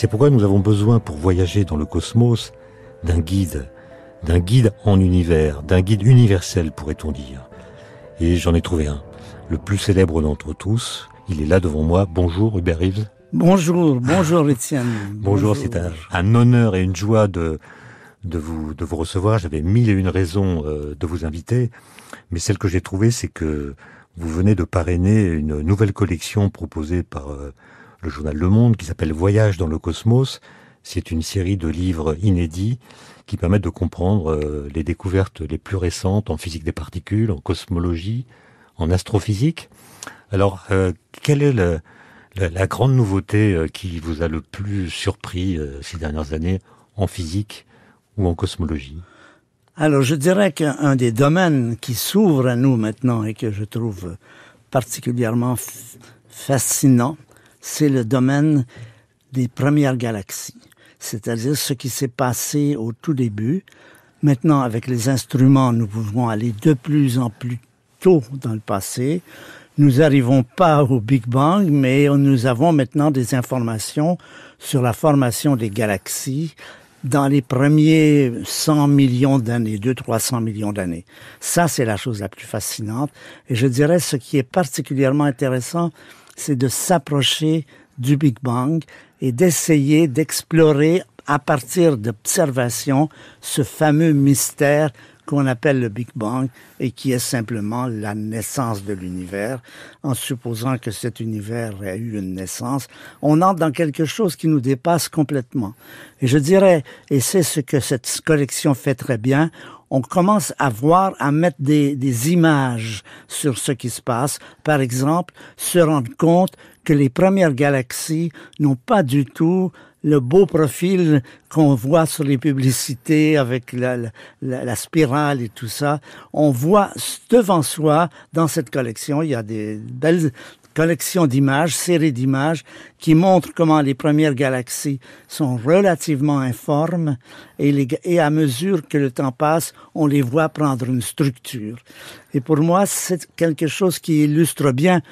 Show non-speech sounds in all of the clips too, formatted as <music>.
C'est pourquoi nous avons besoin, pour voyager dans le cosmos, d'un guide, d'un guide en univers, d'un guide universel, pourrait-on dire. Et j'en ai trouvé un, le plus célèbre d'entre tous. Il est là devant moi. Bonjour Hubert Reeves. Bonjour, bonjour Étienne. <laughs> bonjour, c'est un, honneur et une joie de, de, vous, de vous recevoir. J'avais mille et une raisons euh, de vous inviter, mais celle que j'ai trouvée, c'est que vous venez de parrainer une nouvelle collection proposée par... Euh, le journal Le Monde qui s'appelle Voyage dans le cosmos. C'est une série de livres inédits qui permettent de comprendre euh, les découvertes les plus récentes en physique des particules, en cosmologie, en astrophysique. Alors, euh, quelle est la, la, grande nouveauté euh, qui vous a le plus surpris ces dernières années en physique ou en cosmologie Alors, je dirais qu'un des domaines qui s'ouvre à nous maintenant et que je trouve particulièrement fascinant, c'est le domaine des premières galaxies, c'est-à-dire ce qui s'est passé au tout début. Maintenant, avec les instruments, nous pouvons aller de plus en plus tôt dans le passé. Nous n'arrivons pas au Big Bang, mais nous avons maintenant des informations sur la formation des galaxies dans les premiers 100 millions d'années, 200-300 millions d'années. Ça, c'est la chose la plus fascinante. Et je dirais ce qui est particulièrement intéressant, c'est de s'approcher du Big Bang et d'essayer d'explorer à partir d'observations ce fameux mystère qu'on appelle le Big Bang et qui est simplement la naissance de l'univers. En supposant que cet univers a eu une naissance, on entre dans quelque chose qui nous dépasse complètement. Et je dirais, et c'est ce que cette collection fait très bien, on commence à voir, à mettre des, des, images sur ce qui se passe. Par exemple, se rendre compte que les premières galaxies n'ont pas du tout le beau profil qu'on voit sur les publicités avec la, spirale et tout ça. On voit devant soi, dans cette collection, il y a des belles collections d'images, séries d'images, qui montrent comment les premières galaxies sont relativement informes et, et à mesure que le temps passe, on les voit prendre une structure. Et pour moi, c'est quelque chose qui illustre bien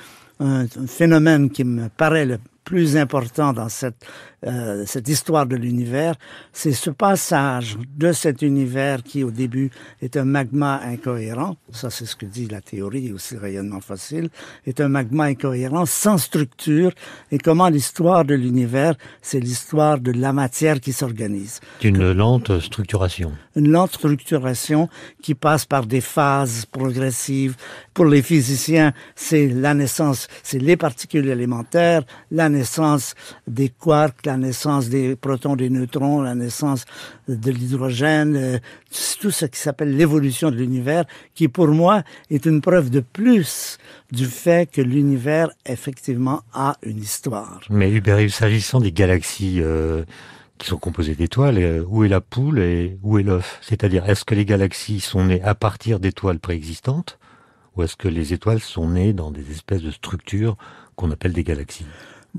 un phénomène qui me paraît le plus important dans cette euh, cette histoire de l'univers, c'est ce passage de cet univers qui au début est un magma incohérent, ça c'est ce que dit la théorie aussi rayonnement facile, est un magma incohérent sans structure et comment l'histoire de l'univers, c'est l'histoire de la matière qui s'organise. Une lente structuration. Une lente structuration qui passe par des phases progressives. Pour les physiciens, c'est la naissance, c'est les particules élémentaires, la naissance des quarks, la naissance des protons, des neutrons, la naissance de l'hydrogène, euh, tout ce qui s'appelle l'évolution de l'univers, qui pour moi est une preuve de plus du fait que l'univers effectivement a une histoire. Mais Hubert, s'agissant des galaxies euh, qui sont composées d'étoiles, euh, où est la poule et où est l'œuf C'est-à-dire, est-ce que les galaxies sont nées à partir d'étoiles préexistantes ou est-ce que les étoiles sont nées dans des espèces de structures qu'on appelle des galaxies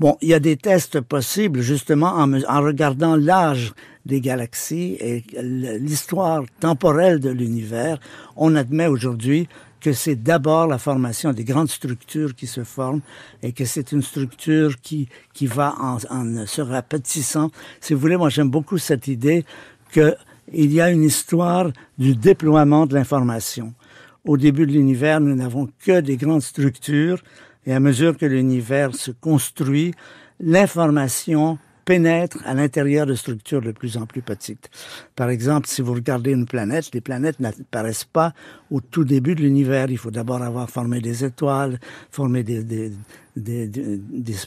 Bon, il y a des tests possibles justement en, regardant l'âge des galaxies et l'histoire temporelle de l'univers. On admet aujourd'hui que c'est d'abord la formation des grandes structures qui se forment et que c'est une structure qui, qui va en, se rapetissant. Si vous voulez, moi j'aime beaucoup cette idée qu'il y a une histoire du déploiement de l'information. Au début de l'univers, nous n'avons que des grandes structures et à mesure que l'univers se construit, l'information pénètre à l'intérieur de structures de plus en plus petites. Par exemple, si vous regardez une planète, les planètes n'apparaissent pas au tout début de l'univers. Il faut d'abord avoir formé des étoiles, formé des,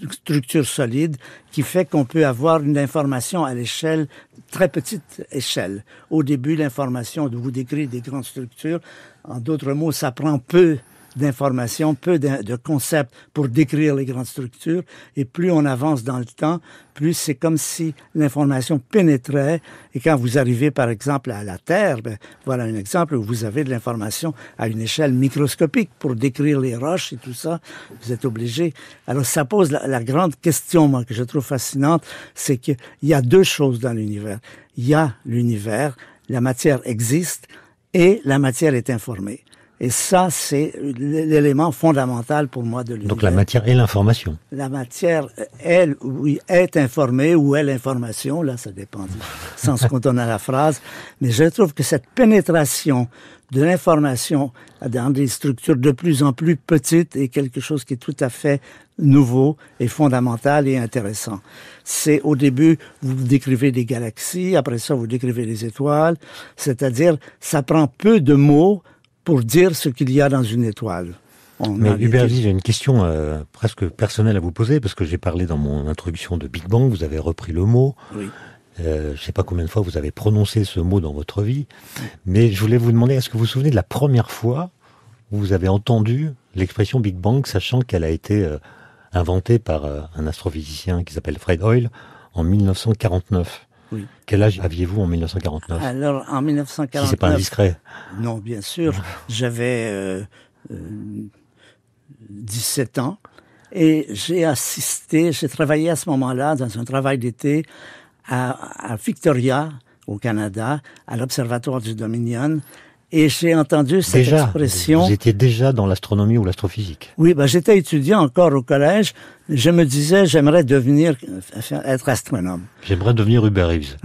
structures solides, qui fait qu'on peut avoir une information à l'échelle, très petite échelle. Au début, l'information vous décrit des grandes structures. En d'autres mots, ça prend peu d'informations, peu de, concepts pour décrire les grandes structures. Et plus on avance dans le temps, plus c'est comme si l'information pénétrait. Et quand vous arrivez, par exemple, à la Terre, ben, voilà un exemple où vous avez de l'information à une échelle microscopique pour décrire les roches et tout ça. Vous êtes obligé. Alors, ça pose la, grande question, moi, que je trouve fascinante, c'est qu'il y a deux choses dans l'univers. Il y a l'univers, la matière existe et la matière est informée. Et ça, c'est l'élément fondamental pour moi de l'univers. Donc la matière et l'information. La matière, elle, oui, est informée ou est l'information. Là, ça dépend du <laughs> sens qu'on donne à la phrase. Mais je trouve que cette pénétration de l'information dans des structures de plus en plus petites est quelque chose qui est tout à fait nouveau et fondamental et intéressant. C'est au début, vous décrivez des galaxies, après ça, vous décrivez les étoiles, c'est-à-dire, ça prend peu de mots, pour dire ce qu'il y a dans une étoile. Mais Hubert j'ai une question euh, presque personnelle à vous poser, parce que j'ai parlé dans mon introduction de Big Bang, vous avez repris le mot. Oui. Euh, je ne sais pas combien de fois vous avez prononcé ce mot dans votre vie, mais je voulais vous demander, est-ce que vous vous souvenez de la première fois où vous avez entendu l'expression Big Bang, sachant qu'elle a été euh, inventée par un astrophysicien qui s'appelle Fred Hoyle en 1949 quel âge aviez-vous en 1949 Alors, en 1949... c'est pas indiscret. Non, bien sûr. J'avais 17 euh, euh, ans. Et j'ai assisté, j'ai travaillé à ce moment-là, dans un travail d'été, à Victoria, au Canada, à l'Observatoire du Dominion, et j'ai entendu cette déjà, expression. Vous étiez déjà dans l'astronomie ou l'astrophysique. Oui, bah, j'étais étudiant encore au collège. Je me disais, j'aimerais devenir, être astronome. J'aimerais devenir Hubert Reeves.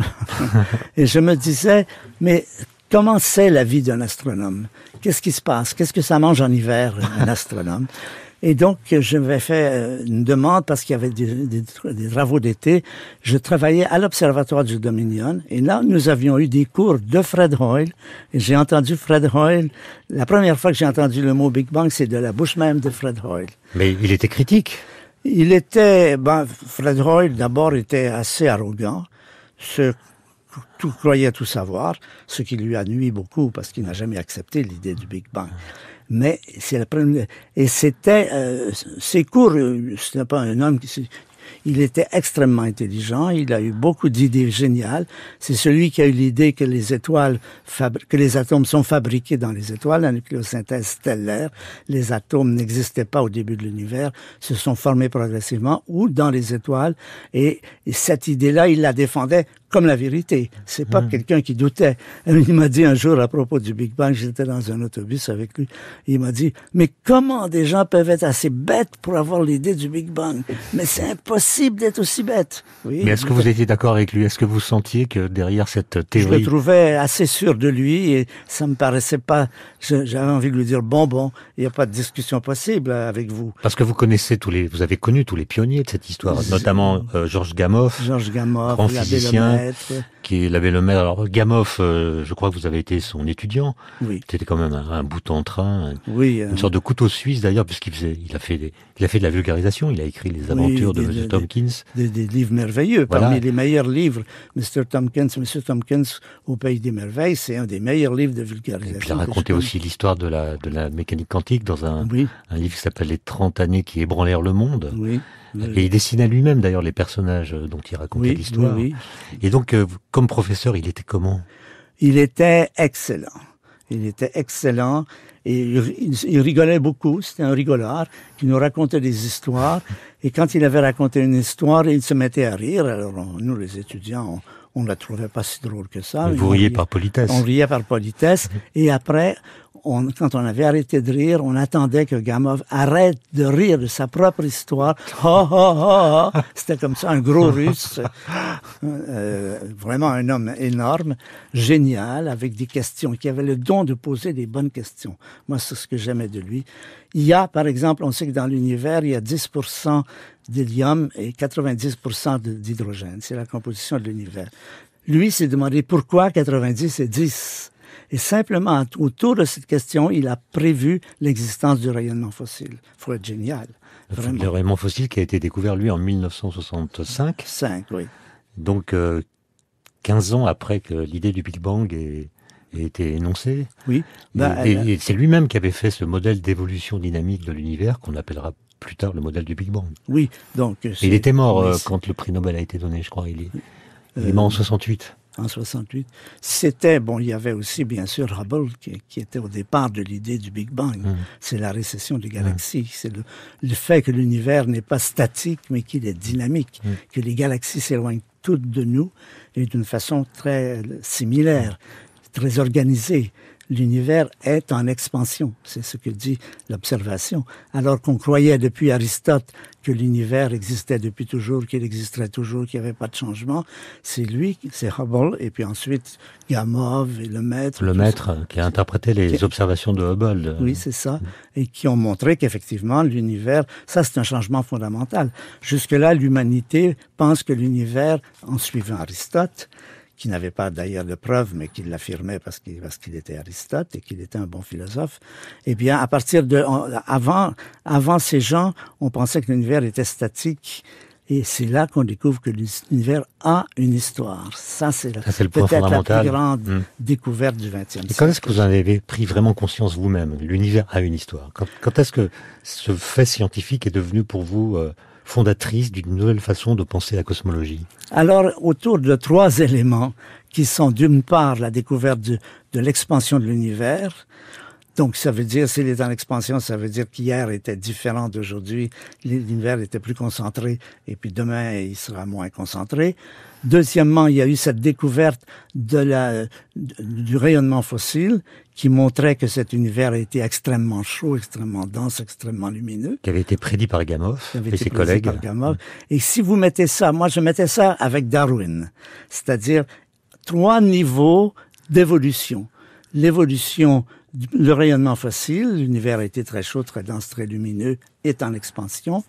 <laughs> et je me disais, mais comment c'est la vie d'un astronome? Qu'est-ce qui se passe? Qu'est-ce que ça mange en hiver, un <laughs> astronome? Et donc, je j'avais fait euh, une demande parce qu'il y avait des, travaux d'été. Je travaillais à l'Observatoire du Dominion. Et là, nous avions eu des cours de Fred Hoyle. Et j'ai entendu Fred Hoyle. La première fois que j'ai entendu le mot Big Bang, c'est de la bouche même de Fred Hoyle. Mais il était critique. Il était, ben, Fred Hoyle, d'abord, était assez arrogant. Ce tout croyait tout savoir, ce qui lui a nuit beaucoup parce qu'il n'a jamais accepté l'idée du Big Bang mais c'est la première. Et c'était euh, ses cours. Euh, c'était pas un homme qui. Il était extrêmement intelligent. Il a eu beaucoup d'idées géniales. C'est celui qui a eu l'idée que les étoiles, que les atomes sont fabriqués dans les étoiles, la nucléosynthèse stellaire. Les atomes n'existaient pas au début de l'univers, se sont formés progressivement ou dans les étoiles. et cette idée-là, il la défendait comme la vérité. C'est pas hmm. quelqu'un qui doutait. Euh, il m'a dit un jour à propos du Big Bang, j'étais dans un autobus avec lui. Il m'a dit, mais comment des gens peuvent être assez bêtes pour avoir l'idée du Big Bang Mais c'est impossible d'être aussi bête. Oui, mais est-ce que vous étiez d'accord avec lui Est-ce que vous sentiez que derrière cette théorie, je me trouvais assez sûr de lui et ça me paraissait pas. J'avais envie de lui dire, bon, bon, il n'y a pas de discussion possible avec vous. Parce que vous connaissez tous les, vous avez connu tous les pionniers de cette histoire, notamment euh, Georges Gamow, Georges Gamow, grand physicien qui l'avait Le maître Alors Gamoff, euh, je crois que vous avez été son étudiant. Oui. C'était quand même un, bout en train, une euh, sorte de couteau suisse d'ailleurs, puisqu'il faisait, il a fait, il a fait de la vulgarisation. Il a écrit les aventures de M. Tompkins. Des, livres merveilleux, parmi les meilleurs livres. M. Tompkins, Monsieur Tompkins au pays des merveilles, c'est un des meilleurs livres de vulgarisation. Et puis il a raconté aussi l'histoire de la de la mécanique quantique dans un, un livre qui s'appelle Les 30 années qui ébranlèrent le monde. Oui il dessinait lui-même d'ailleurs les personnages euh, dont il racontait l'histoire. Et donc, euh, comme professeur, il était comment Il était excellent. Il était excellent et il, rigolait beaucoup. C'était un rigolard qui nous racontait des histoires. Et quand il avait raconté une histoire, il se mettait à rire. Alors nous, les étudiants, on la trouvait pas si drôle que ça. vous riez par politesse. On riait par politesse. Mhm. Et après, quand on avait arrêté de rire, on attendait que Gamov arrête de rire de sa propre histoire. Oh, <laughs> C'était comme ça, un gros russe, euh, vraiment un homme énorme, génial, avec des questions, qui avait le don de poser des bonnes questions. Moi, c'est ce que j'aimais de lui. Il y a, par exemple, on sait que dans l'univers, il y a 10% d'hélium et 90% d'hydrogène. C'est la composition de l'univers. Lui s'est demandé pourquoi 90 et 10. Et simplement autour de cette question, il a prévu l'existence du rayonnement fossile. Il faut être génial. Le rayonnement fossile qui a été découvert, lui, en 1965. 5, oui. Donc, 15 euh, ans après que l'idée du Big Bang ait, été énoncée. Oui. Bah, et c'est lui-même qui avait fait ce modèle d'évolution dynamique de l'univers qu'on appellera plus tard le modèle du Big Bang. Oui, donc. Il était mort euh, quand le prix Nobel a été donné, je crois. Il est, euh, mort en 68 en 68. C'était, bon, il y avait aussi, bien sûr, Hubble, qui, était au départ de l'idée du Big Bang. Hum. C'est la récession des hum. galaxies. C'est le, fait que l'univers n'est pas statique, mais qu'il est dynamique, hum. que les galaxies s'éloignent toutes de nous et d'une façon très euh, similaire, très organisée l'univers est en expansion. C'est ce que dit l'observation. Alors qu'on croyait depuis Aristote que l'univers existait depuis toujours, qu'il existerait toujours, qu'il n'y avait pas de changement, c'est lui, c'est Hubble, et puis ensuite Gamov et le maître. Le maître qui a interprété les observations de Hubble. Oui, c'est ça. Et qui ont montré qu'effectivement, l'univers, ça c'est un changement fondamental. Jusque-là, l'humanité pense que l'univers, en suivant Aristote, qui n'avait pas d'ailleurs de preuves, mais qui l'affirmait parce qu'il parce qu'il était Aristote et qu'il était un bon philosophe. Eh bien, à partir de avant avant ces gens, on pensait que l'univers était statique. Et c'est là qu'on découvre que l'univers a une histoire. Ça, c'est peut-être la plus grande hmm. découverte du XXe siècle. quand est-ce que vous en avez pris vraiment conscience vous-même L'univers a une histoire. Quand, est-ce que ce fait scientifique est devenu pour vous euh, fondatrice d'une nouvelle façon de penser la cosmologie Alors, autour de trois éléments qui sont d'une part la découverte de, de l'expansion de l'univers, donc, ça veut dire, s'il est en expansion, ça veut dire qu'hier était différent d'aujourd'hui. L'univers était plus concentré et puis demain, il sera moins concentré. Deuxièmement, il y a eu cette découverte de la, du rayonnement fossile qui montrait que cet univers était extrêmement chaud, extrêmement dense, extrêmement lumineux. Qui avait été prédit par Gamow et ses collègues. Et si vous mettez ça, moi je mettais ça avec Darwin, c'est-à-dire trois niveaux d'évolution. L'évolution le rayonnement fossile, l'univers a été très chaud, très dense, très lumineux, est en expansion.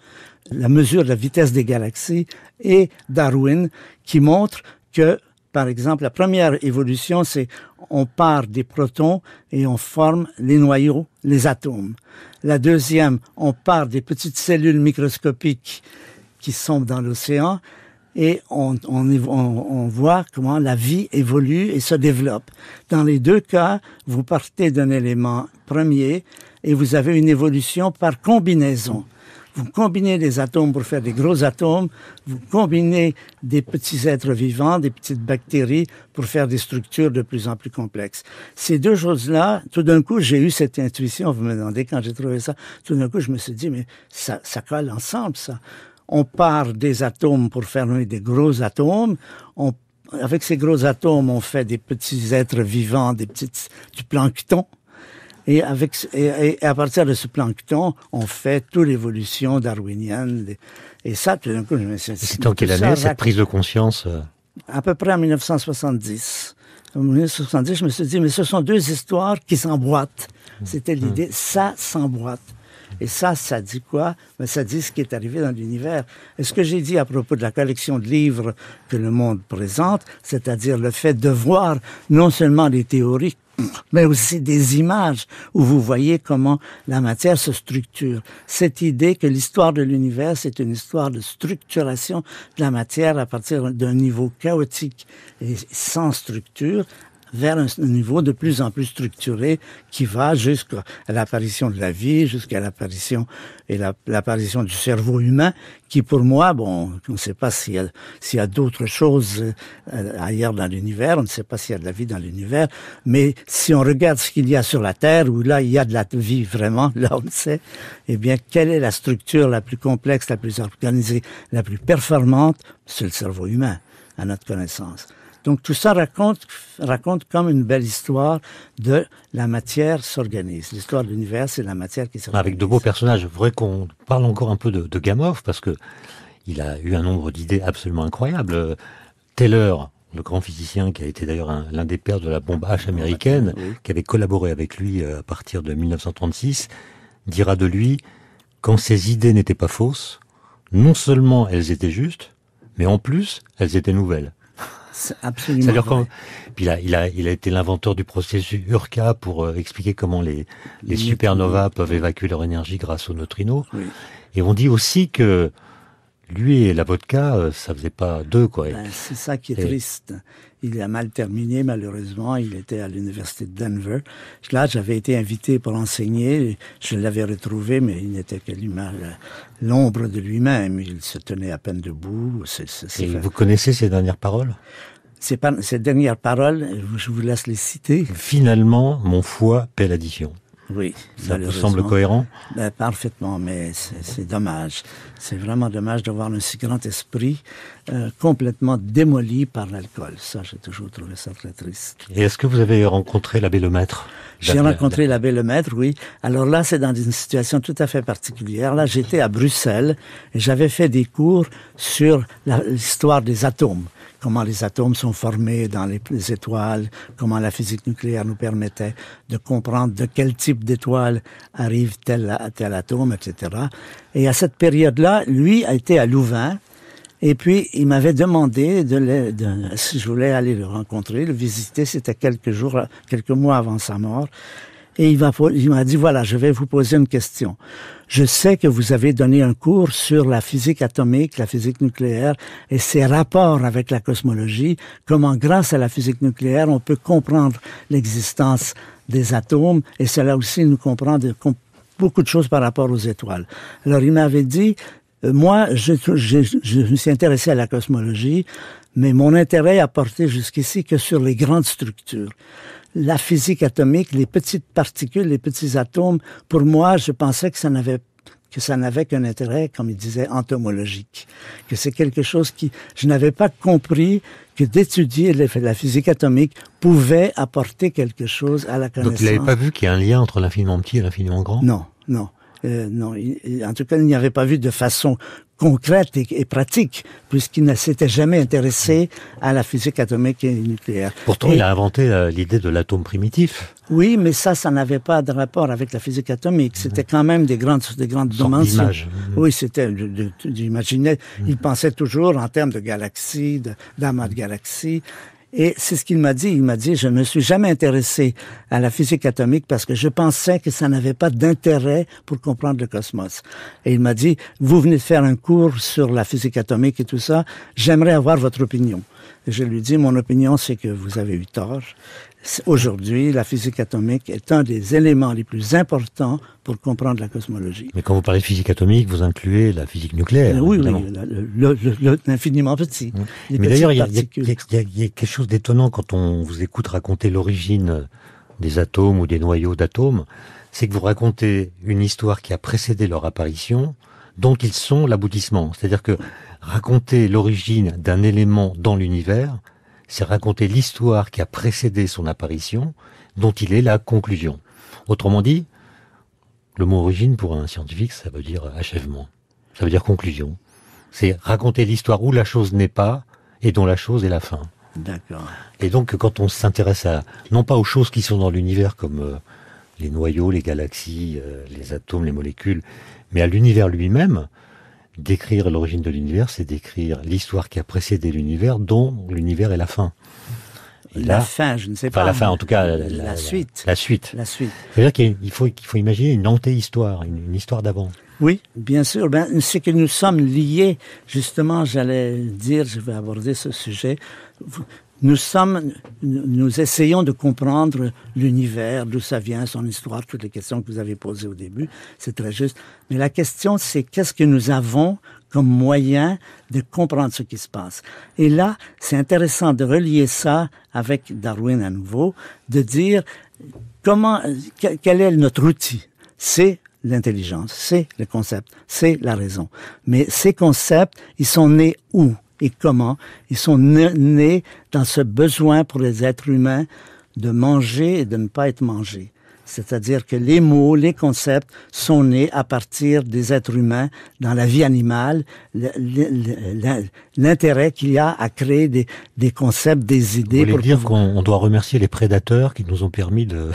La mesure de la vitesse des galaxies et Darwin qui montre que, par exemple, la première évolution, c'est on part des protons et on forme les noyaux, les atomes. La deuxième, on part des petites cellules microscopiques qui sont dans l'océan et on, on, voit comment la vie évolue et se développe. Dans les deux cas, vous partez d'un élément premier et vous avez une évolution par combinaison. Vous combinez des atomes pour faire des gros atomes, vous combinez des petits êtres vivants, des petites bactéries pour faire des structures de plus en plus complexes. Ces deux choses-là, tout d'un coup, j'ai eu cette intuition, vous me demandez quand j'ai trouvé ça, tout d'un coup, je me suis dit, mais ça, ça colle ensemble, ça on part des atomes pour faire des gros atomes. On, avec ces gros atomes, on fait des petits êtres vivants, des petites, du plancton. Et, avec, et, à partir de ce plancton, on fait toute l'évolution darwinienne. Et ça, tout d'un coup, je me suis dit... C'est en quelle cette prise de conscience euh? À peu près en 1970. En 1970, je me suis dit, mais ce sont deux histoires qui s'emboîtent. Mmh. C'était mmh. l'idée, ça s'emboîte. Et ça, ça dit quoi Mais ben, ça dit ce qui est arrivé dans l'univers. Et ce que j'ai dit à propos de la collection de livres que le monde présente, c'est-à-dire le fait de voir non seulement des théories mais aussi des images où vous voyez comment la matière se structure. Cette idée que l'histoire de l'univers, c'est une histoire de structuration de la matière à partir d'un niveau chaotique et sans structure, vers un niveau de plus en plus structuré qui va jusqu'à l'apparition de la vie, jusqu'à l'apparition et l'apparition du cerveau humain, qui pour moi, bon, on ne sait pas s'il y a, a d'autres choses euh, ailleurs dans l'univers, on ne sait pas s'il y a de la vie dans l'univers, mais si on regarde ce qu'il y a sur la Terre, où là il y a de la vie vraiment, <laughs> là on le sait, eh bien quelle est la structure la plus complexe, la plus organisée, la plus performante C'est le cerveau humain, à notre connaissance. Donc tout ça raconte, raconte comme une belle histoire de la matière s'organise. L'histoire de l'univers, c'est la matière qui s'organise. Avec de beaux personnages. Vrai qu'on parle encore un peu de, de parce que il a eu un nombre d'idées absolument incroyables. Taylor, le grand physicien qui a été d'ailleurs l'un des pères de la bombe H américaine, ah, qui avait collaboré avec lui euh, à partir de 1936, dira de lui, quand ses idées n'étaient pas fausses, non seulement elles étaient justes, mais en plus, elles étaient nouvelles cest quand... Puis il a, été l'inventeur du processus URCA pour euh, expliquer comment les, supernovas peuvent évacuer leur énergie grâce aux neutrinos. Et on dit aussi que lui et la vodka, euh, ça faisait pas deux, quoi. Ben, c'est ça qui est triste. Il a mal terminé, malheureusement. Il était à l'université de Denver. Là, j'avais été invité pour enseigner. Je l'avais retrouvé, mais il n'était que l'ombre de lui-même. Il se tenait à peine debout. et vous connaissez ces dernières paroles ces, dernières paroles, je vous laisse les citer. Finalement, mon foie paie l'addition. Oui. Ça vous semble cohérent ben, Parfaitement, mais c'est dommage. C'est vraiment dommage de voir un si grand esprit euh, complètement démoli par l'alcool. Ça, j'ai toujours trouvé ça très triste. Et est-ce que vous avez rencontré l'abbé Lemaître J'ai rencontré l'abbé Lemaître, oui. Alors là, c'est dans une situation tout à fait particulière. Là, j'étais à Bruxelles et j'avais fait des cours sur l'histoire des atomes comment les atomes sont formés dans les, étoiles, comment la physique nucléaire nous permettait de comprendre de quel type d'étoile arrive tel, tel atome, etc. Et à cette période-là, lui a été à Louvain, et puis, il m'avait demandé de, si je voulais aller le rencontrer, le visiter. C'était quelques jours, quelques mois avant sa mort et il m'a dit, voilà, je vais vous poser une question. Je sais que vous avez donné un cours sur la physique atomique, la physique nucléaire et ses rapports avec la cosmologie, comment grâce à la physique nucléaire, on peut comprendre l'existence des atomes et cela aussi nous comprend beaucoup de choses par rapport aux étoiles. Alors il m'avait dit, euh, moi, je, je me suis intéressé à la cosmologie, mais mon intérêt a porté jusqu'ici que sur les grandes structures la physique atomique, les petites particules, les petits atomes, pour moi, je pensais que ça n'avait que ça n'avait qu'un intérêt, comme il disait, entomologique, que c'est quelque chose qui, je n'avais pas compris que d'étudier la physique atomique pouvait apporter quelque chose à la connaissance. Donc, vous n'avez pas vu qu'il y a un lien entre l'infiniment petit et l'infiniment grand Non, non. Euh, non, en tout cas, il n'y avait pas vu de façon concrète et, pratique, puisqu'il ne s'était jamais intéressé mm. à la physique atomique et nucléaire. Pourtant, il a inventé euh, l'idée de l'atome primitif. Oui, mais ça, ça n'avait pas de rapport avec la physique atomique. Mm. C'était quand même des grandes, des grandes mm. Oui, c'était d'imaginer. Il pensait toujours en termes de galaxies, d'amas de galaxies. Et c'est ce qu'il m'a dit. Il m'a dit, je ne me suis jamais intéressé à la physique atomique parce que je pensais que ça n'avait pas d'intérêt pour comprendre le cosmos. Et il m'a dit, vous venez de faire un cours sur la physique atomique et tout ça. J'aimerais avoir votre opinion. Et je lui dis, mon opinion, c'est que vous avez eu tort Aujourd'hui, la physique atomique est un des éléments les plus importants pour comprendre la cosmologie. Mais quand vous parlez de physique atomique, vous incluez la physique nucléaire. Oui, oui, l'infiniment petit. Mais d'ailleurs, il y, a quelque chose d'étonnant quand on vous écoute raconter l'origine des atomes ou des noyaux d'atomes, c'est que vous racontez une histoire qui a précédé leur apparition, dont ils sont l'aboutissement. C'est-à-dire que raconter l'origine d'un élément dans l'univers, c'est raconter l'histoire qui a précédé son apparition, dont il est la conclusion. Autrement dit, le mot origine pour un scientifique, ça veut dire achèvement, ça veut dire conclusion. C'est raconter l'histoire où la chose n'est pas et dont la chose est la fin. D'accord. Et donc quand on s'intéresse à non pas aux choses qui sont dans l'univers comme euh, les noyaux, les galaxies, euh, les atomes, les molécules, mais à l'univers lui-même, décrire l'origine de l'univers, c'est décrire l'histoire qui a précédé l'univers, dont l'univers est la fin. la fin, je ne sais pas. Enfin, la fin, en tout cas. La, suite. La suite. La suite. C'est-à-dire qu'il faut, qu'il faut imaginer une antéhistoire, une, une histoire d'avant. Oui, bien sûr. Ben, c'est que nous sommes liés. Justement, j'allais dire, je vais aborder ce sujet nous sommes, nous essayons de comprendre l'univers, d'où ça vient, son histoire, toutes les questions que vous avez posées au début. C'est très juste. Mais la question, c'est qu'est-ce que nous avons comme moyen de comprendre ce qui se passe. Et là, c'est intéressant de relier ça avec Darwin à nouveau, de dire comment, quel est notre outil? C'est l'intelligence, c'est le concept, c'est la raison. Mais ces concepts, ils sont nés où? et comment. Ils sont nés dans ce besoin pour les êtres humains de manger et de ne pas être mangés. C'est-à-dire que les mots, les concepts sont nés à partir des êtres humains dans la vie animale, l'intérêt qu'il y a à créer des, concepts, des idées. Vous voulez dire qu'on doit remercier les prédateurs qui nous ont permis de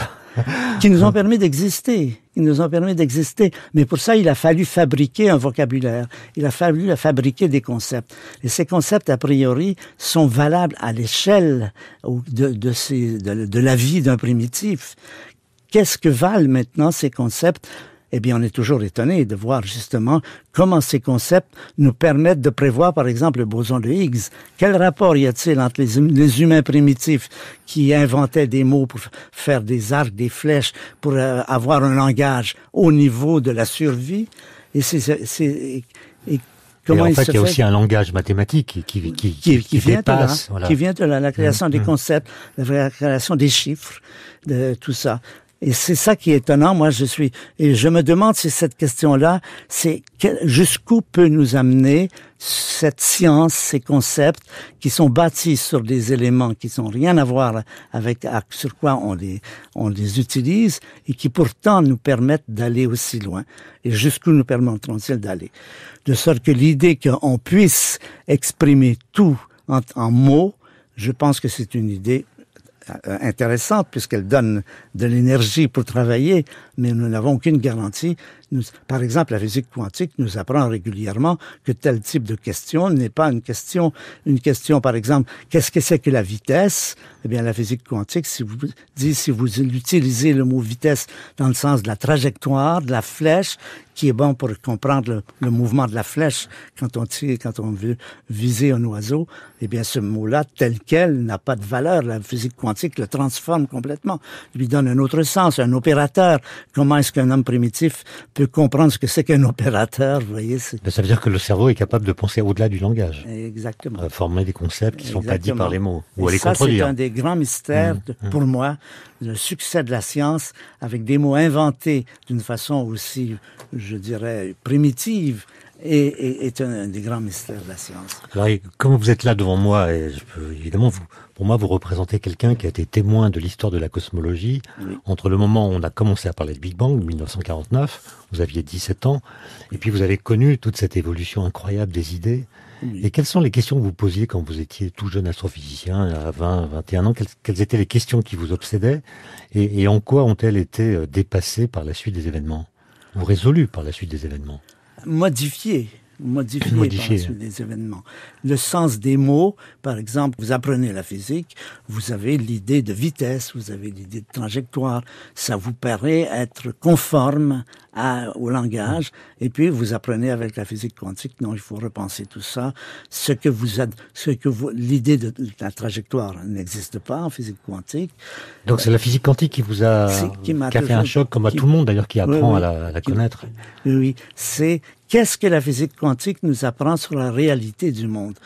qui nous ont permis d'exister. Qui nous ont permis d'exister. Mais pour ça, il a fallu fabriquer un vocabulaire. Il a fallu fabriquer des concepts. Et ces concepts, a priori, sont valables à l'échelle de la vie d'un primitif. Qu'est-ce que valent maintenant ces concepts eh bien, on est toujours étonné de voir justement comment ces concepts nous permettent de prévoir, par exemple, le boson de Higgs. Quel rapport y a-t-il entre les, hum-, humains primitifs qui inventaient des mots pour faire des arcs, des flèches, pour euh, avoir un langage au niveau de la survie Et c'est Comment et en fait, il, y a aussi un langage mathématique qui, qui, qui, qui, vient dépasse, de qui vient de la mmh, création des concepts, mmh. concepts, la création des chiffres, de tout ça. Et c'est ça qui est étonnant. Moi, je suis, et je me demande si cette question-là, c'est jusqu'où peut nous amener cette science, ces concepts qui sont bâtis sur des éléments qui n'ont rien à voir avec sur quoi on les, on les utilise et qui pourtant nous permettent d'aller aussi loin. Et jusqu'où nous permettront-ils d'aller? De sorte que l'idée qu'on puisse exprimer tout en, en mots, je pense que c'est une idée euh, intéressante puisqu'elle donne de l'énergie pour travailler, mais nous n'avons aucune garantie par exemple, la physique quantique nous apprend régulièrement que tel type de question n'est pas une question, une question, par exemple, qu'est-ce que c'est que la vitesse? Eh bien, la physique quantique, si vous dit, si vous utilisez le mot vitesse dans le sens de la trajectoire, de la flèche, qui est bon pour comprendre le, mouvement de la flèche quand on tire, quand on veut viser un oiseau, eh bien, ce mot-là, tel quel, n'a pas de valeur. La physique quantique le transforme complètement. Il lui donne un autre sens, un opérateur. Comment est-ce qu'un homme primitif peut comprendre ce que c'est qu'un opérateur. voyez, ben, ça veut dire que le cerveau est capable de penser au-delà du langage. Exactement. Euh, former des concepts qui ne sont pas dits par les mots. Ou ça, c'est un des grands mystères, mmh, mmh. pour moi, le succès de la science avec des mots inventés d'une façon aussi, je dirais, primitive est, est, un des grands mystères de la science. Alors, comme vous êtes là devant moi, et je peux, évidemment, vous, pour moi, vous représentez quelqu'un qui a été témoin de l'histoire de la cosmologie. Entre le moment où on a commencé à parler de Big Bang, 1949, vous aviez 17 ans, et puis vous avez connu toute cette évolution incroyable des idées. Et quelles sont les questions que vous posiez quand vous étiez tout jeune astrophysicien, à 20, 21 ans quelles, étaient les questions qui vous obsédaient et, et en quoi ont-elles été euh, dépassées par la suite des événements Ou résolues par la suite des événements modifier modifier, événements. Le sens des mots, par exemple, vous apprenez la physique, vous avez l'idée de vitesse, vous avez l'idée de trajectoire, ça vous paraît être conforme au langage, et puis vous apprenez avec la physique quantique, non, il faut repenser tout ça. Ce que vous, êtes ce que vous, l'idée de la trajectoire n'existe pas en physique quantique. Donc c'est la physique quantique qui vous a, qui, fait un choc, comme à tout le monde d'ailleurs, qui apprend à, la, connaître. Oui, c'est Qu'est-ce que la physique quantique nous apprend sur la réalité du monde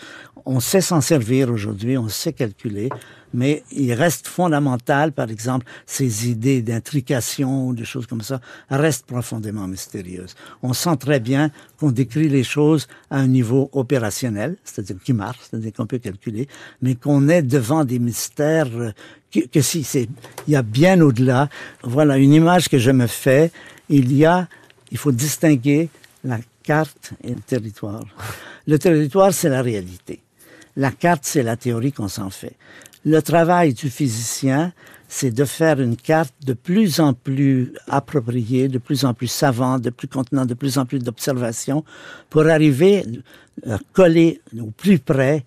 On sait s'en servir aujourd'hui, on sait calculer, mais il reste fondamental, par exemple, ces idées d'intrication, des choses comme ça, restent profondément mystérieuses. On sent très bien qu'on décrit les choses à un niveau opérationnel, c'est-à-dire qui marche, c'est-à-dire qu'on peut calculer, mais qu'on est devant des mystères euh, que, que si c'est, il y a bien au-delà. Voilà une image que je me fais. Il y a, il faut distinguer la carte et le territoire. Le territoire, c'est la réalité. La carte, c'est la théorie qu'on s'en fait. Le travail du physicien, c'est de faire une carte de plus en plus appropriée, de plus en plus savante, de plus contenant de plus en plus d'observations, pour arriver à euh, coller au plus près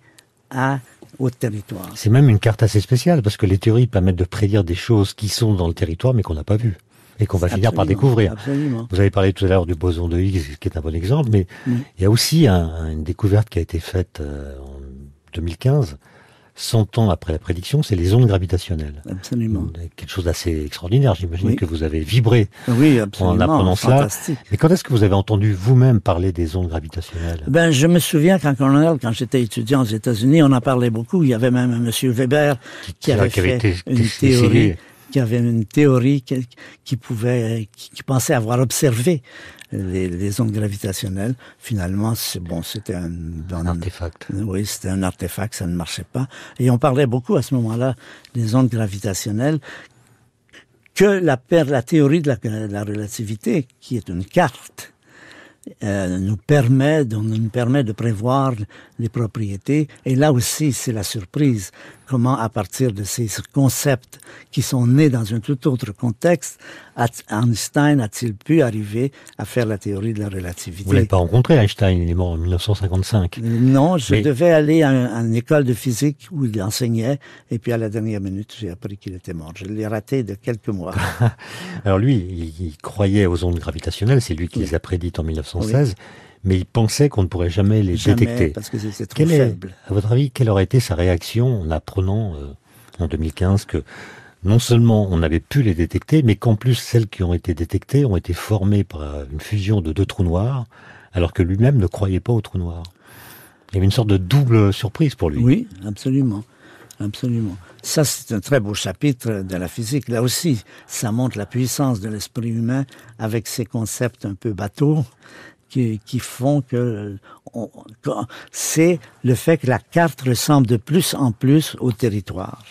au territoire. C'est même une carte assez spéciale, parce que les théories permettent de prédire des choses qui sont dans le territoire, mais qu'on n'a pas vues et qu'on va finir par découvrir. Vous avez parlé tout à l'heure du boson de Higgs, qui est un bon exemple, mais il y a aussi une découverte qui a été faite euh, en 2015, 100 ans après la prédiction, c'est les ondes gravitationnelles. Absolument. Quelque chose d'assez extraordinaire, j'imagine que vous avez vibré oui, absolument. en apprenant cela. Mais quand est-ce que vous avez entendu vous-même parler des ondes gravitationnelles Ben, je me souviens qu'en Colonel, quand j'étais étudiant aux États-Unis, on en parlait beaucoup. Il y avait même un monsieur Weber qui, avait, fait une théorie qui avait une théorie qui, pouvait, qui, pensait avoir observé les, ondes gravitationnelles. Finalement, c'est bon, c'était un, artefact. Oui, c'était un artefact, ça ne marchait pas. Et on parlait beaucoup à ce moment-là des ondes gravitationnelles que la, la théorie de la, relativité, qui est une carte euh, nous permet, donc, nous permet de prévoir les propriétés. Et là aussi, c'est la surprise comment à partir de ces concepts qui sont nés dans un tout autre contexte, Einstein a-t-il pu arriver à faire la théorie de la relativité Vous l'avez pas rencontré Einstein, il est mort en 1955. Euh, non, je devais aller à, une école de physique où il enseignait, et puis à la dernière minute, j'ai appris qu'il était mort. Je l'ai raté de quelques mois. <laughs> Alors lui, il, croyait aux ondes gravitationnelles, c'est lui qui les a prédites en 1916 mais il pensait qu'on ne pourrait jamais les détecter. Parce que c'est trop faible. à votre avis, quelle aurait été sa réaction en apprenant euh, en 2015 que non seulement on avait pu les détecter, mais qu'en plus celles qui ont été détectées ont été formées par euh, une fusion de deux trous noirs, alors que lui-même ne croyait pas aux trous noirs. Il y avait une sorte de double surprise pour lui. Oui, absolument. Absolument. Ça, c'est un très beau chapitre de la physique. Là aussi, ça montre la puissance de l'esprit humain avec ses concepts un peu bateaux qui, font que c'est le fait que la carte ressemble de plus en plus au territoire.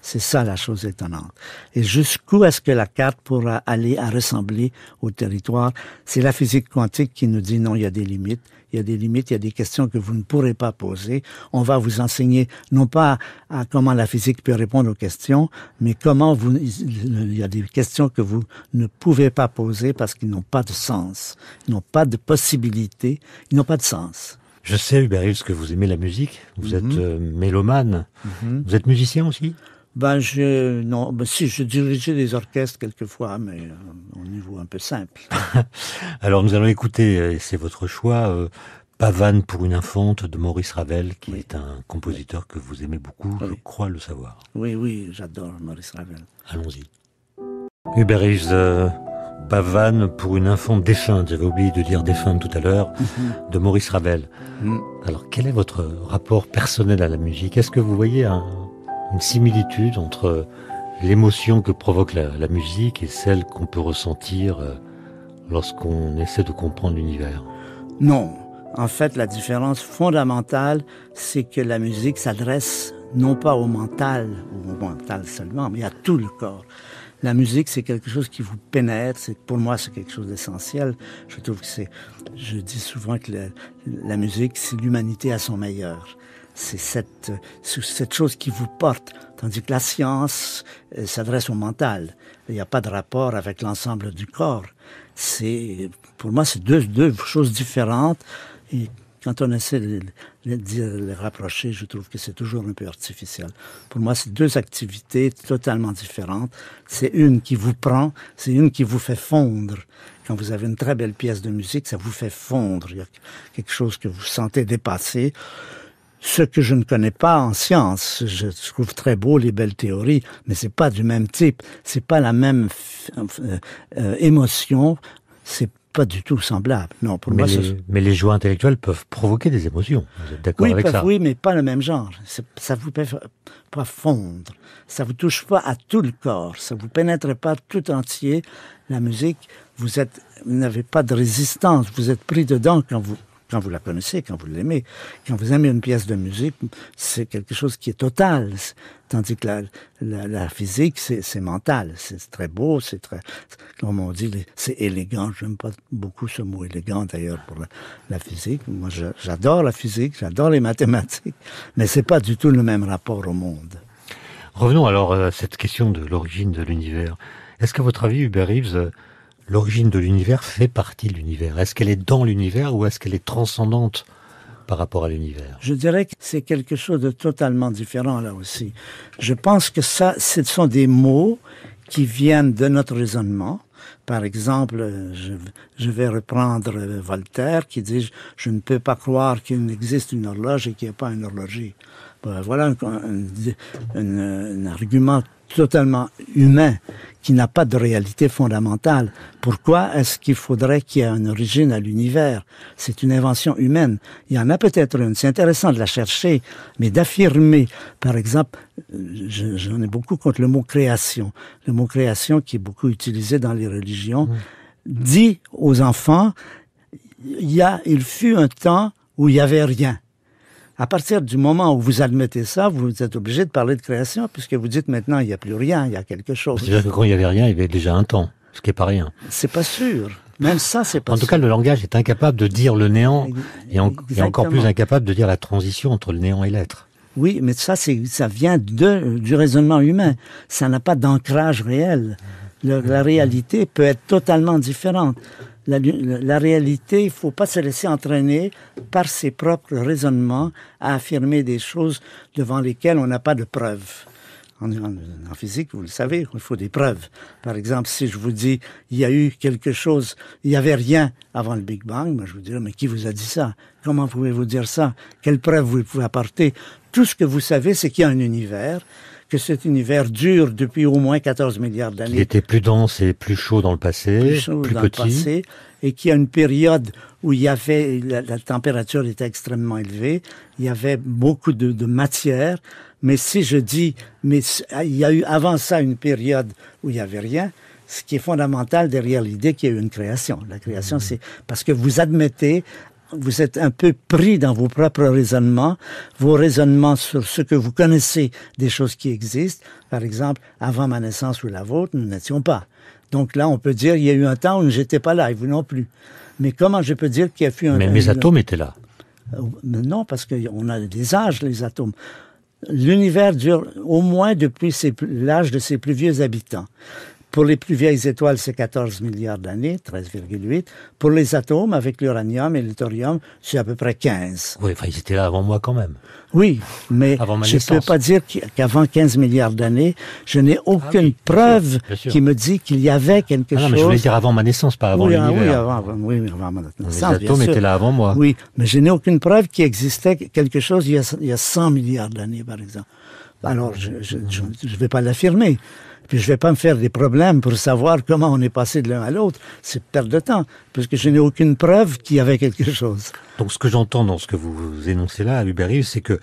C'est ça la chose étonnante. Et jusqu'où est-ce que la carte pourra aller à ressembler au territoire C'est la physique quantique qui nous dit non, il y a des limites il y a des limites, il y a des questions que vous ne pourrez pas poser. On va vous enseigner non pas à comment la physique peut répondre aux questions, mais comment vous, il y a des questions que vous ne pouvez pas poser parce qu'ils n'ont pas de sens, ils n'ont pas de possibilité, ils n'ont pas de sens. Je sais, Hubert que vous aimez la musique. Vous mhm. êtes euh, mélomane. Mhm. Vous êtes musicien aussi ben, je, non, ben, si, je dirigeais des orchestres quelquefois, mais euh, au niveau un peu simple. <laughs> Alors, nous allons écouter, euh, et c'est votre choix, euh, Pavane pour une infante de Maurice Ravel, qui est un compositeur que vous aimez beaucoup, je crois le savoir. Oui, oui, j'adore Maurice Ravel. Allons-y. Uberis, Pavane pour une infante défunte, j'avais oublié de dire défunte tout à l'heure, mhm. de Maurice Ravel. Mm. Alors, quel est votre rapport personnel à la musique Est-ce que vous voyez un une similitude entre l'émotion que provoque la, musique et celle qu'on peut ressentir euh, lorsqu'on essaie de comprendre l'univers Non. En fait, la différence fondamentale, c'est que la musique s'adresse non pas au mental, ou au mental seulement, mais à tout le corps. La musique, c'est quelque chose qui vous pénètre. C'est pour moi, c'est quelque chose d'essentiel. Je trouve que c'est. Je dis souvent que la musique, c'est l'humanité à son meilleur c'est cette, cette chose qui vous porte, tandis que la science euh, s'adresse au mental. Il n'y a pas de rapport avec l'ensemble du corps. C'est, pour moi, c'est deux, deux choses différentes. Et quand on essaie de, les, rapprocher, je trouve que c'est toujours un peu artificiel. Pour moi, c'est deux activités totalement différentes. C'est une qui vous prend, c'est une qui vous fait fondre. Quand vous avez une très belle pièce de musique, ça vous fait fondre. quelque chose que vous sentez dépasser ce que je ne connais pas en science. Je trouve très beau les belles théories, mais c'est pas du même type, c'est pas la même émotion, ce euh, euh, émotion, c'est pas du tout semblable. Non, pour mais, moi, les, mais les joies intellectuelles peuvent provoquer des émotions. Vous êtes d'accord avec ça Oui, mais pas le même genre. Ça vous fait pas fondre. Ça vous touche pas à tout le corps. Ça vous pénètre pas tout entier. La musique, vous êtes, n'avez pas de résistance. Vous êtes pris dedans quand vous quand vous la connaissez, quand vous l'aimez. Quand vous aimez une pièce de musique, c'est quelque chose qui est total. Tandis que la, la, physique, c'est mental. C'est très beau, c'est très, comme on dit, c'est élégant. J'aime pas beaucoup ce mot élégant d'ailleurs pour la, physique. Moi, j'adore la physique, j'adore les mathématiques, mais c'est pas du tout le même rapport au monde. Revenons alors à cette question de l'origine de l'univers. Est-ce qu'à votre avis, Hubert Reeves euh, l'origine de l'univers fait partie de l'univers. Est-ce qu'elle est dans l'univers ou est-ce qu'elle est transcendante par rapport à l'univers Je dirais que c'est quelque chose de totalement différent là aussi. Je pense que ça, ce sont des mots qui viennent de notre raisonnement. Par exemple, je, vais reprendre Voltaire qui dit Je ne peux pas croire qu'il n'existe une horloge et qu'il n'y a pas une horlogie. Ben, voilà un argument totalement humain, qui n'a pas de réalité fondamentale. Pourquoi est-ce qu'il faudrait qu'il y ait une origine à l'univers C'est une invention humaine. Il y en a peut-être une. C'est intéressant de la chercher, mais d'affirmer, par exemple, euh, j'en ai beaucoup contre le mot création. Le mot création qui est beaucoup utilisé dans les religions, mmh. dit aux enfants, il y a, il fut un temps où il n'y avait rien. À partir du moment où vous admettez ça, vous êtes obligé de parler de création, puisque vous dites maintenant, il n'y a plus rien, il y a quelque chose. Parce que quand il n'y avait rien, il y avait déjà un temps, ce qui n'est pas rien. C'est pas sûr. Même ça, c'est pas. En tout cas, le langage est incapable de dire le néant et, encore plus incapable de dire la transition entre le néant et l'être. Oui, mais ça, c'est, ça vient de, du raisonnement humain. Ça n'a pas d'ancrage réel. la réalité peut être totalement différente la, réalité, il ne faut pas se laisser entraîner par ses propres raisonnements à affirmer des choses devant lesquelles on n'a pas de preuves. En, physique, vous le savez, il faut des preuves. Par exemple, si je vous dis, il y a eu quelque chose, il n'y avait rien avant le Big Bang, moi ben, je vous dirais, mais qui vous a dit ça Comment pouvez-vous dire ça Quelles preuves vous pouvez apporter Tout ce que vous savez, c'est qu'il y a un univers que cet univers dure depuis au moins 14 milliards d'années. Il était plus dense et plus chaud dans le passé, plus, petit. Le passé, et qui a une période où il y avait la, température était extrêmement élevée, il y avait beaucoup de, matière. Mais si je dis, mais ah, il y a eu avant ça une période où il n'y avait rien, ce qui est fondamental derrière l'idée qu'il y a eu une création. La création, mmh. c'est parce que vous admettez vous êtes un peu pris dans vos propres raisonnements, vos raisonnements sur ce que vous connaissez des choses qui existent. Par exemple, avant ma naissance ou la vôtre, nous n'étions pas. Donc là, on peut dire, il y a eu un temps où j'étais pas là et vous non plus. Mais comment je peux dire qu'il y a eu un... Mais mes atomes étaient là. Euh, non, parce qu'on a des âges, les atomes. L'univers dure au moins depuis l'âge de ses plus vieux habitants. Pour les plus vieilles étoiles, c'est 14 milliards d'années, 13,8. Pour les atomes, avec l'uranium et le thorium, c'est à peu près 15. Oui, enfin, ils étaient là avant moi quand même. Oui, mais je ne peux pas dire qu'avant 15 milliards d'années, je n'ai ah aucune preuve qui me dit qu'il y avait quelque ah non, chose. Mais je voulais dire avant ma naissance, pas avant oui, l'univers. Oui, avant, oui, avant ma naissance. Les atomes étaient là avant moi. Oui, mais je n'ai aucune preuve qu'il existait quelque chose il y a, il y a 100 milliards d'années, par exemple. Alors, je ne vais pas l'affirmer. Puis je vais pas me faire des problèmes pour savoir comment on est passé de l'un à l'autre. C'est perte de temps, Parce que je n'ai aucune preuve qu'il y avait quelque chose. Donc ce que j'entends dans ce que vous énoncez là, à Hubert c'est que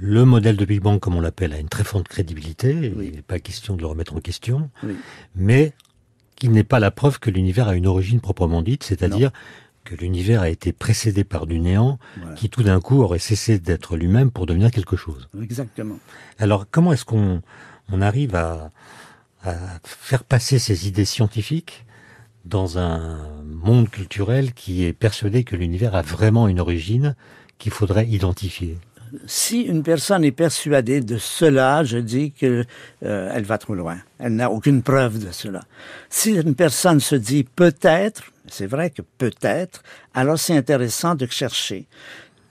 le modèle de Big Bang, comme on l'appelle, a une très forte crédibilité. Il n'est pas question de le remettre en question. Mais qu'il n'est pas la preuve que l'univers a une origine proprement dite, c'est-à-dire que l'univers a été précédé par du néant, qui tout d'un coup aurait cessé d'être lui-même pour devenir quelque chose. Exactement. Alors comment est-ce qu'on arrive à, à faire passer ces idées scientifiques dans un monde culturel qui est persuadé que l'univers a vraiment une origine qu'il faudrait identifier si une personne est persuadée de cela, je dis qu'elle euh, va trop loin. Elle n'a aucune preuve de cela. Si une personne se dit peut-être, c'est vrai que peut-être, alors c'est intéressant de chercher.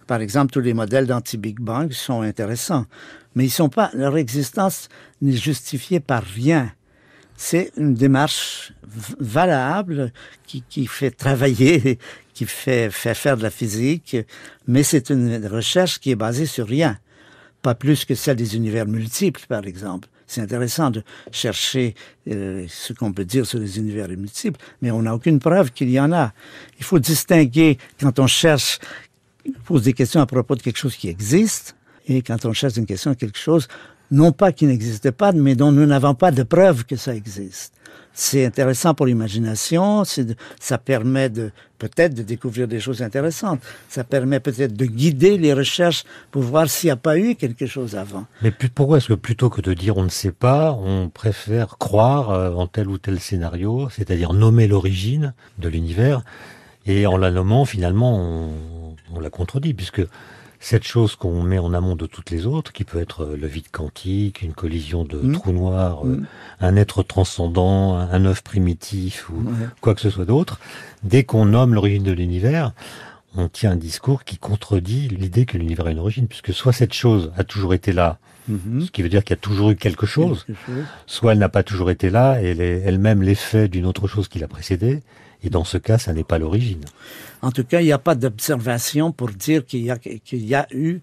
Par exemple, tous les modèles d'anti-Big Bang sont intéressants, mais ils sont pas, leur existence n'est justifiée par rien c'est une démarche valable qui, fait travailler, qui fait, faire de la physique, mais c'est une recherche qui est basée sur rien, pas plus que celle des univers multiples, par exemple. C'est intéressant de chercher euh, ce qu'on peut dire sur les univers multiples, mais on n'a aucune preuve qu'il y en a. Il faut distinguer quand on cherche, pose des questions à propos de quelque chose qui existe, et quand on cherche une question à quelque chose non pas qui n'existe pas, mais dont nous n'avons pas de preuves que ça existe. C'est intéressant pour l'imagination, ça permet de peut-être de découvrir des choses intéressantes, ça permet peut-être de guider les recherches pour voir s'il n'y a pas eu quelque chose avant. Mais pourquoi est-ce que plutôt que de dire on ne sait pas, on préfère croire euh, en tel ou tel scénario, c'est-à-dire nommer l'origine de l'univers, et en la nommant finalement on, on la contredit, puisque cette chose qu'on met en amont de toutes les autres, qui peut être euh, le vide quantique, une collision de mm. trous noirs, euh, mm. un être transcendant, un œuf primitif ou quoi que ce soit d'autre, dès qu'on nomme l'origine de l'univers, on tient un discours qui contredit l'idée que l'univers a une origine, puisque soit cette chose a toujours été là, mm-hmm. ce qui veut dire qu'il y a toujours eu quelque chose, quelque chose. soit elle n'a pas toujours été là, et elle est elle-même l'effet d'une autre chose qui l'a précédée, et dans ce cas, ça n'est pas l'origine. En tout cas, il n'y a pas d'observation pour dire qu'il y, a eu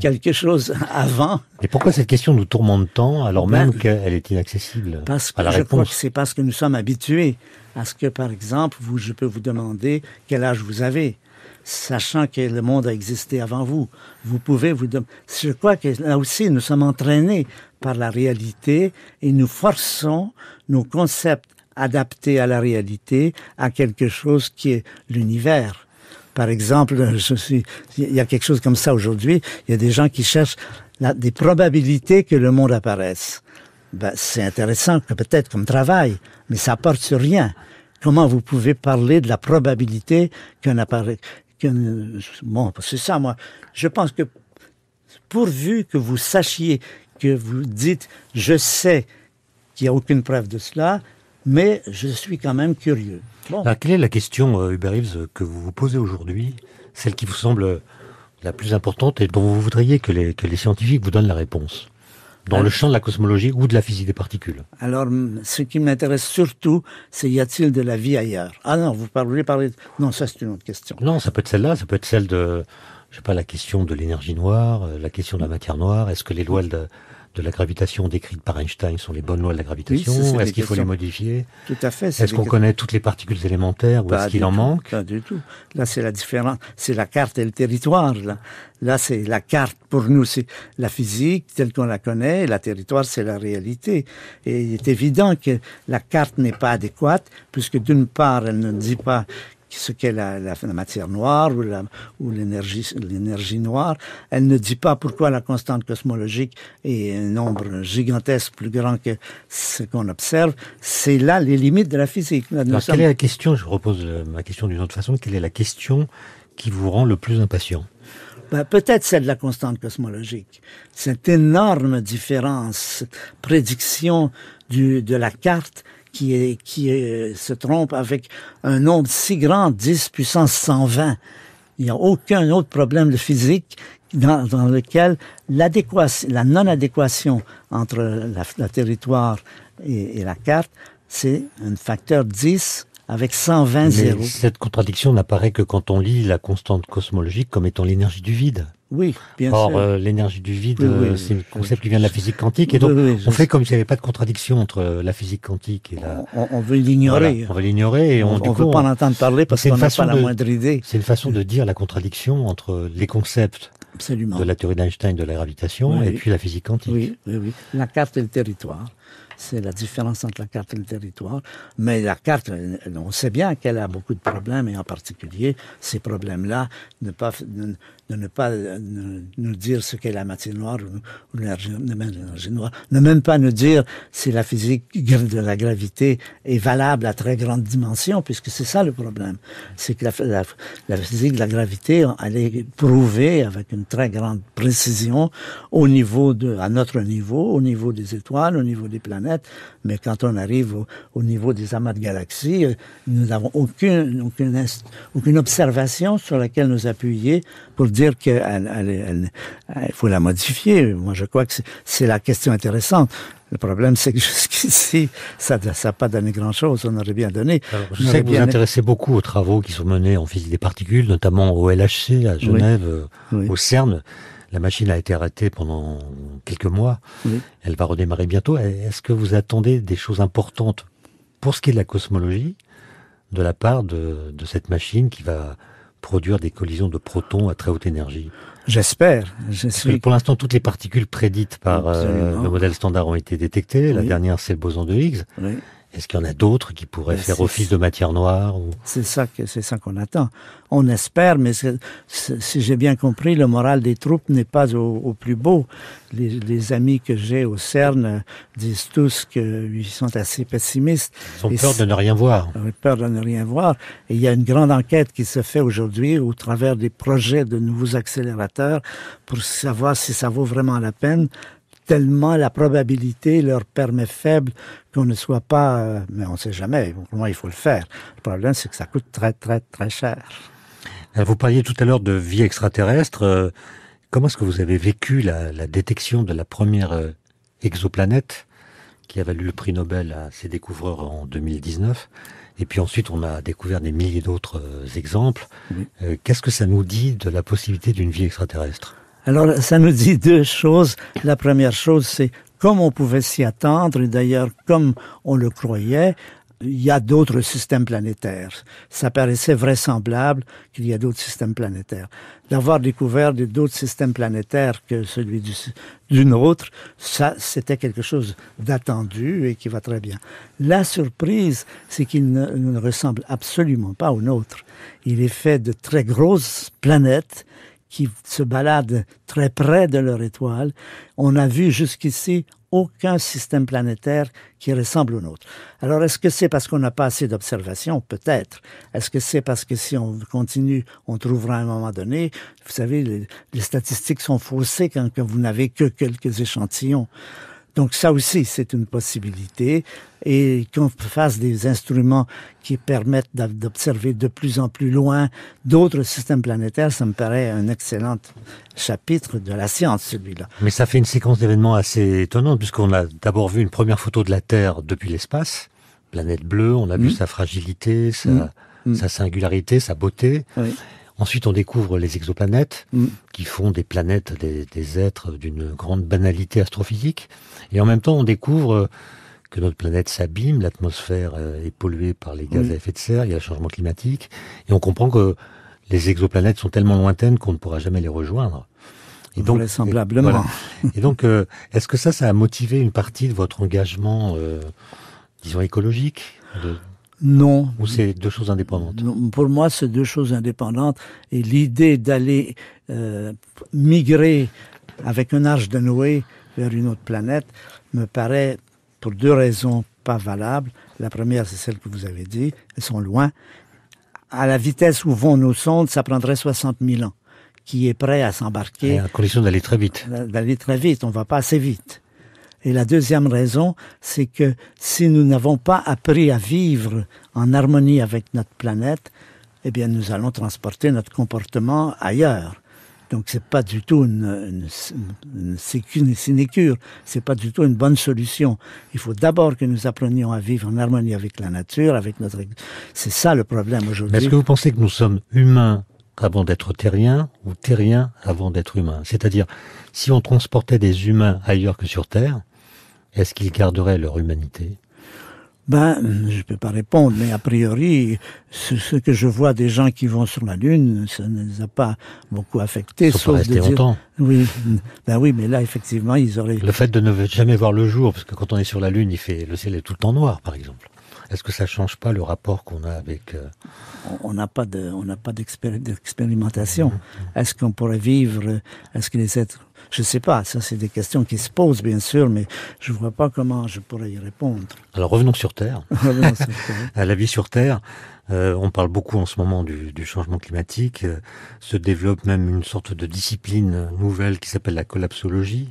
quelque chose <laughs> avant. Et pourquoi cette question nous tourmente tant alors ben, même qu'elle est inaccessible à la je réponse. crois que c'est parce que nous sommes habitués à ce que, par exemple, vous, je peux vous demander quel âge vous avez, sachant que le monde a existé avant vous. Vous pouvez vous Je crois que là aussi, nous sommes entraînés par la réalité et nous forçons nos concepts adapté à la réalité, à quelque chose qui est l'univers. Par exemple, euh, je suis, il y a quelque chose comme ça aujourd'hui. Il y a des gens qui cherchent des probabilités que le monde apparaisse. Ben, c'est intéressant peut-être comme travail, mais ça porte sur rien. Comment vous pouvez parler de la probabilité qu'un appareil, bon, c'est ça moi. Je pense que pourvu que vous sachiez que vous dites je sais qu'il n'y a aucune preuve de cela, mais je suis quand même curieux. quelle est la question, euh, Hubert Reeves, que vous vous posez aujourd'hui, celle qui vous semble la plus importante et dont vous voudriez que les, scientifiques vous donnent la réponse dans le champ de la cosmologie ou de la physique des particules Alors, ce qui m'intéresse surtout, c'est y a-t-il de la vie ailleurs Ah non, vous parlez, parler. Non, ça c'est une autre question. Non, ça peut être celle-là, ça peut être celle de, je sais pas, la question de l'énergie noire, euh, la question de la matière noire. Est-ce que les lois de de la gravitation décrite par Einstein sont les bonnes lois de la gravitation Est-ce qu'il faut les modifier Tout à fait. Est-ce qu'on connaît toutes les particules élémentaires ou est-ce qu'il en manque Pas du tout. Là, c'est la différence. C'est la carte et le territoire. Là, là c'est la carte pour nous, c'est la physique telle qu'on la connaît. Et la territoire, c'est la réalité. Et il est évident que la carte n'est pas adéquate puisque d'une part, elle ne dit pas ce qu'est la, la, matière noire ou, ou l'énergie, l'énergie noire. Elle ne dit pas pourquoi la constante cosmologique est un nombre gigantesque plus grand que ce qu'on observe. C'est là les limites de la physique. quelle est la question, je repose ma question d'une autre façon, quelle est la question qui vous rend le plus impatient ben, peut-être celle de la constante cosmologique. Cette énorme différence, prédiction du, de la carte qui, qui euh, se trompe avec un nombre si grand, 10 puissance 120. Il n'y a aucun autre problème de physique dans, lequel l'adéquation, la non-adéquation entre la, territoire et, et la carte, c'est un facteur 10 avec 120 zéros. Cette contradiction n'apparaît que quand on lit la constante cosmologique comme étant l'énergie du vide. Oui, bien Or, euh, l'énergie du vide, euh, c'est un concept qui vient de la physique quantique, et donc on fait comme s'il n'y avait pas de contradiction entre euh, la physique quantique et la. On, veut l'ignorer. on veut l'ignorer et on ne veut pas en entendre parler parce qu'on n'a pas la moindre idée. C'est une façon de dire la contradiction entre les concepts de la théorie d'Einstein de la gravitation et puis la physique quantique. Oui, oui, oui. La carte et le territoire. C'est la différence entre la carte et le territoire. Mais la carte, euh, on sait bien qu'elle a beaucoup de problèmes, et en particulier ces problèmes-là, ne pas, de, ne pas euh, nous dire ce qu'est la matière noire ou, l'énergie noire, ne même pas nous dire si la physique <laughs> de la gravité est valable à très grande dimension, puisque c'est ça le problème. C'est que la, la, la physique de la gravité, elle est prouvée avec une très grande précision au niveau de, à notre niveau, au niveau des étoiles, au niveau des planètes mais quand on arrive au, niveau des amas de galaxies, euh, nous n'avons aucune, aucune, observation sur laquelle nous appuyer pour dire qu'il faut la modifier. Moi, je crois que c'est la question intéressante. Le problème, c'est que <laughs> jusqu'ici, ça n'a pas donné grand-chose. On aurait bien donné. je sais que vous vous intéressez beaucoup aux travaux qui sont menés en physique des particules, notamment au LHC à Genève, euh, au CERN. La machine a été arrêtée pendant quelques mois. Elle va redémarrer bientôt. Est-ce que vous attendez des choses importantes pour ce qui est de la cosmologie de la part de, cette machine qui va produire des collisions de protons à très haute énergie J'espère. Pour l'instant, toutes les particules prédites par euh, le modèle standard ont été détectées. La dernière, c'est le boson de Higgs. Est-ce qu'il y en a d'autres qui pourraient ben, faire office de matière noire ou... C'est ça que c'est ça qu'on attend. On espère, mais si j'ai bien compris, le moral des troupes n'est pas au, plus beau. Les, amis que j'ai au CERN euh, disent tous qu'ils sont assez pessimistes. Ils ont peur de ne rien voir. Ils ont peur de ne rien voir. Et il y a une grande enquête qui se fait aujourd'hui au travers des projets de nouveaux accélérateurs pour savoir si ça vaut vraiment la peine tellement la probabilité leur permet faible qu'on ne soit pas... Euh, mais on ne sait jamais, moi il faut le faire. Le problème, c'est que ça coûte très, très, très cher. Euh, vous parliez tout à l'heure de vie extraterrestre. Euh, comment est-ce que vous avez vécu la, détection de la première exoplanète qui a valu le prix Nobel à ses découvreurs en 2019. Et puis ensuite, on a découvert des milliers d'autres exemples. Qu'est-ce que ça nous dit de la possibilité d'une vie extraterrestre alors, ça nous dit deux choses. La première chose, c'est comme on pouvait s'y attendre, et d'ailleurs comme on le croyait, il y a d'autres systèmes planétaires. Ça paraissait vraisemblable qu'il y a d'autres systèmes planétaires. D'avoir découvert d'autres systèmes planétaires que celui d'une du, autre, ça, c'était quelque chose d'attendu et qui va très bien. La surprise, c'est qu'il ne ressemble absolument pas au nôtre. Il est fait de très grosses planètes qui se baladent très près de leur étoile, on n'a vu jusqu'ici aucun système planétaire qui ressemble au nôtre. Alors, est-ce que c'est parce qu'on n'a pas assez d'observations Peut-être. Est-ce que c'est parce que si on continue, on trouvera un moment donné Vous savez, les statistiques sont faussées quand vous n'avez que quelques échantillons. Donc ça aussi, c'est une possibilité. Et qu'on fasse des instruments qui permettent d'observer de plus en plus loin d'autres systèmes planétaires, ça me paraît un excellent chapitre de la science, celui-là. Mais ça fait une séquence d'événements assez étonnante, puisqu'on a d'abord vu une première photo de la Terre depuis l'espace, planète bleue, on a vu mmh. sa fragilité, sa, mmh. sa singularité, sa beauté. Oui. Ensuite, on découvre les exoplanètes, mm. qui font des planètes des, êtres d'une grande banalité astrophysique. Et en même temps, on découvre euh, que notre planète s'abîme, l'atmosphère euh, est polluée par les gaz mm. à effet de serre, il y a le changement climatique. Et on comprend que les exoplanètes sont tellement lointaines qu'on ne pourra jamais les rejoindre. Et donc, vraisemblablement. Et, donc, euh, est-ce que ça, ça a motivé une partie de votre engagement, disons, écologique non. Ou c'est deux choses indépendantes Pour moi, c'est deux choses indépendantes. Et l'idée d'aller euh, migrer avec un arche de Noé vers une autre planète me paraît, pour deux raisons, pas valable. La première, c'est celle que vous avez dit. Elles sont loin. À la vitesse où vont nos sondes, ça prendrait 60 000 ans. Qui est prêt à s'embarquer À condition d'aller très vite. D'aller très vite. On va pas assez vite. Et la deuxième raison, c'est que si nous n'avons pas appris à vivre en harmonie avec notre planète, eh bien, nous allons transporter notre comportement ailleurs. Donc, c'est pas du tout une, une, ce une sinécure. C'est pas du tout une bonne solution. Il faut d'abord que nous apprenions à vivre en harmonie avec la nature, avec notre. C'est ça le problème aujourd'hui. Est-ce que vous pensez que nous sommes humains avant d'être terriens ou terriens avant d'être humains C'est-à-dire, si on transportait des humains ailleurs que sur Terre, est-ce qu'ils garderaient leur humanité ben, je peux pas répondre, mais a priori, ce, que je vois des gens qui vont sur la Lune, ça ne les a pas beaucoup affectés. Ils sont sauf longtemps. Oui, <laughs> ben oui, mais là, effectivement, ils auraient... Le fait de ne jamais voir le jour, parce que quand on est sur la Lune, il fait, le ciel est tout le temps noir, par exemple. Est-ce que ça change pas le rapport qu'on a avec euh, On n'a pas de, on n'a pas d'expérimentation. Mm-hmm. Est-ce qu'on pourrait vivre Est-ce que les êtres je sais pas, ça c'est des questions qui se posent bien sûr, mais je ne vois pas comment je pourrais y répondre. Alors revenons sur Terre. <laughs> <laughs> à la vie sur Terre, euh, on parle beaucoup en ce moment du, changement climatique. Euh, se développe même une sorte de discipline nouvelle qui s'appelle la collapsologie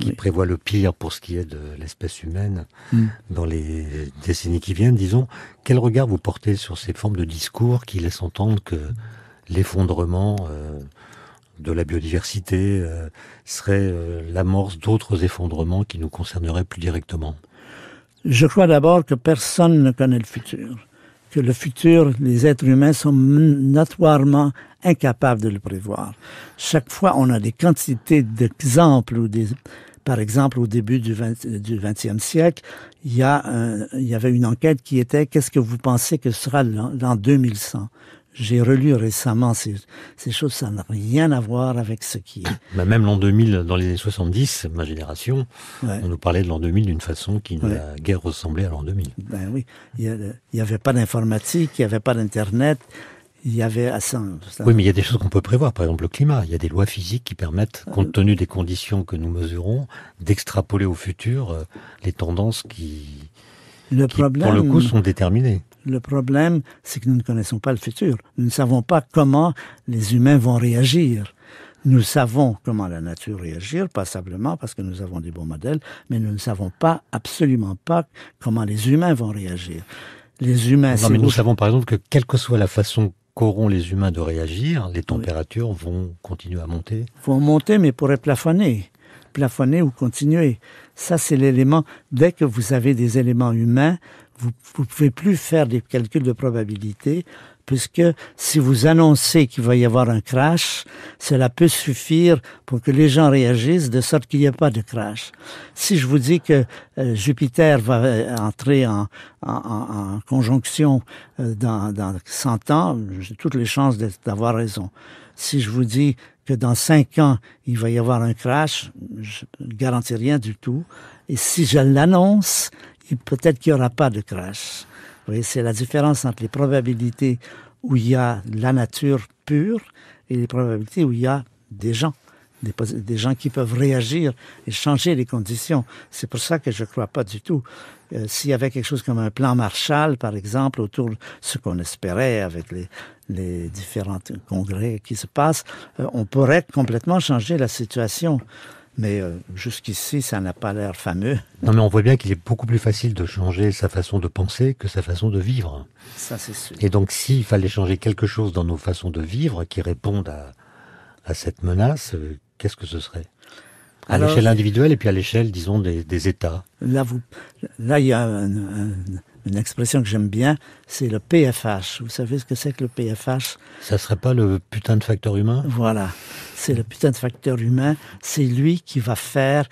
qui prévoit le pire pour ce qui est de l'espèce humaine hmm. dans les décennies qui viennent, disons, quel regard vous portez sur ces formes de discours qui laissent entendre que l'effondrement euh, de la biodiversité euh, serait euh, l'amorce d'autres effondrements qui nous concerneraient plus directement Je crois d'abord que personne ne connaît le futur, que le futur, les êtres humains sont notoirement incapable de le prévoir. Chaque fois, on a des quantités d'exemples ou des par exemple, au début du, 20, e siècle, il y, il y avait une enquête qui était qu'est-ce que vous pensez que sera l'an 2100 j'ai relu récemment ces, choses, ça n'a rien à voir avec ce qui est. <coughs> Bah, même l'an 2000, dans les années 70, ma génération, on nous parlait de l'an 2000 d'une façon qui n'a guère ressemblé à l'an 2000. Ben oui, il n'y avait pas d'informatique, il n'y avait pas d'Internet, il y avait à ça. Oui, mais il y a des choses qu'on peut prévoir. Par exemple, le climat. Il y a des lois physiques qui permettent, euh, compte tenu des conditions que nous mesurons, d'extrapoler au futur euh, les tendances qui, le problème, pour le coup, sont déterminées. Le problème, c'est que nous ne connaissons pas le futur. Nous ne savons pas comment les humains vont réagir. Nous savons comment la nature réagir, passablement, parce que nous avons des bons modèles, mais nous ne savons pas, absolument pas, comment les humains vont réagir. Les humains, non, mais nous savons par exemple que quelle que soit la façon qu'auront les humains de réagir, les températures vont continuer à monter Vont monter, mais pourraient plafonner. Plafonner ou continuer. Ça, c'est l'élément. Dès que vous avez des éléments humains, vous ne pouvez plus faire des calculs de probabilité puisque si vous annoncez qu'il va y avoir un crash, cela peut suffire pour que les gens réagissent de sorte qu'il n'y ait pas de crash. Si je vous dis que euh, Jupiter va euh, entrer en, conjonction euh, dans, dans 100 ans, j'ai toutes les chances d'avoir raison. Si je vous dis que dans 5 ans, il va y avoir un crash, je ne garantis rien du tout. Et si je l'annonce, il peut-être qu'il n'y aura pas de crash c'est la différence entre les probabilités où il y a la nature pure et les probabilités où il y a des gens, des, gens qui peuvent réagir et changer les conditions. C'est pour ça que je ne crois pas du tout. Euh, s'il y avait quelque chose comme un plan Marshall, par exemple, autour de ce qu'on espérait avec les, différents congrès qui se passent, euh, on pourrait complètement changer la situation mais euh, jusqu'ici, ça n'a pas l'air fameux. Non, mais on voit bien qu'il est beaucoup plus facile de changer sa façon de penser que sa façon de vivre. Ça, c'est sûr. Et donc, s'il fallait changer quelque chose dans nos façons de vivre qui répondent à, à cette menace, euh, qu'est-ce que ce serait à l'échelle individuelle et puis à l'échelle, disons, des, des États. Là, vous, là, il y a un une expression que j'aime bien, c'est le PFH. Vous savez ce que c'est que le PFH Ça serait pas le putain de facteur humain Voilà, c'est le putain de facteur humain. C'est lui qui va faire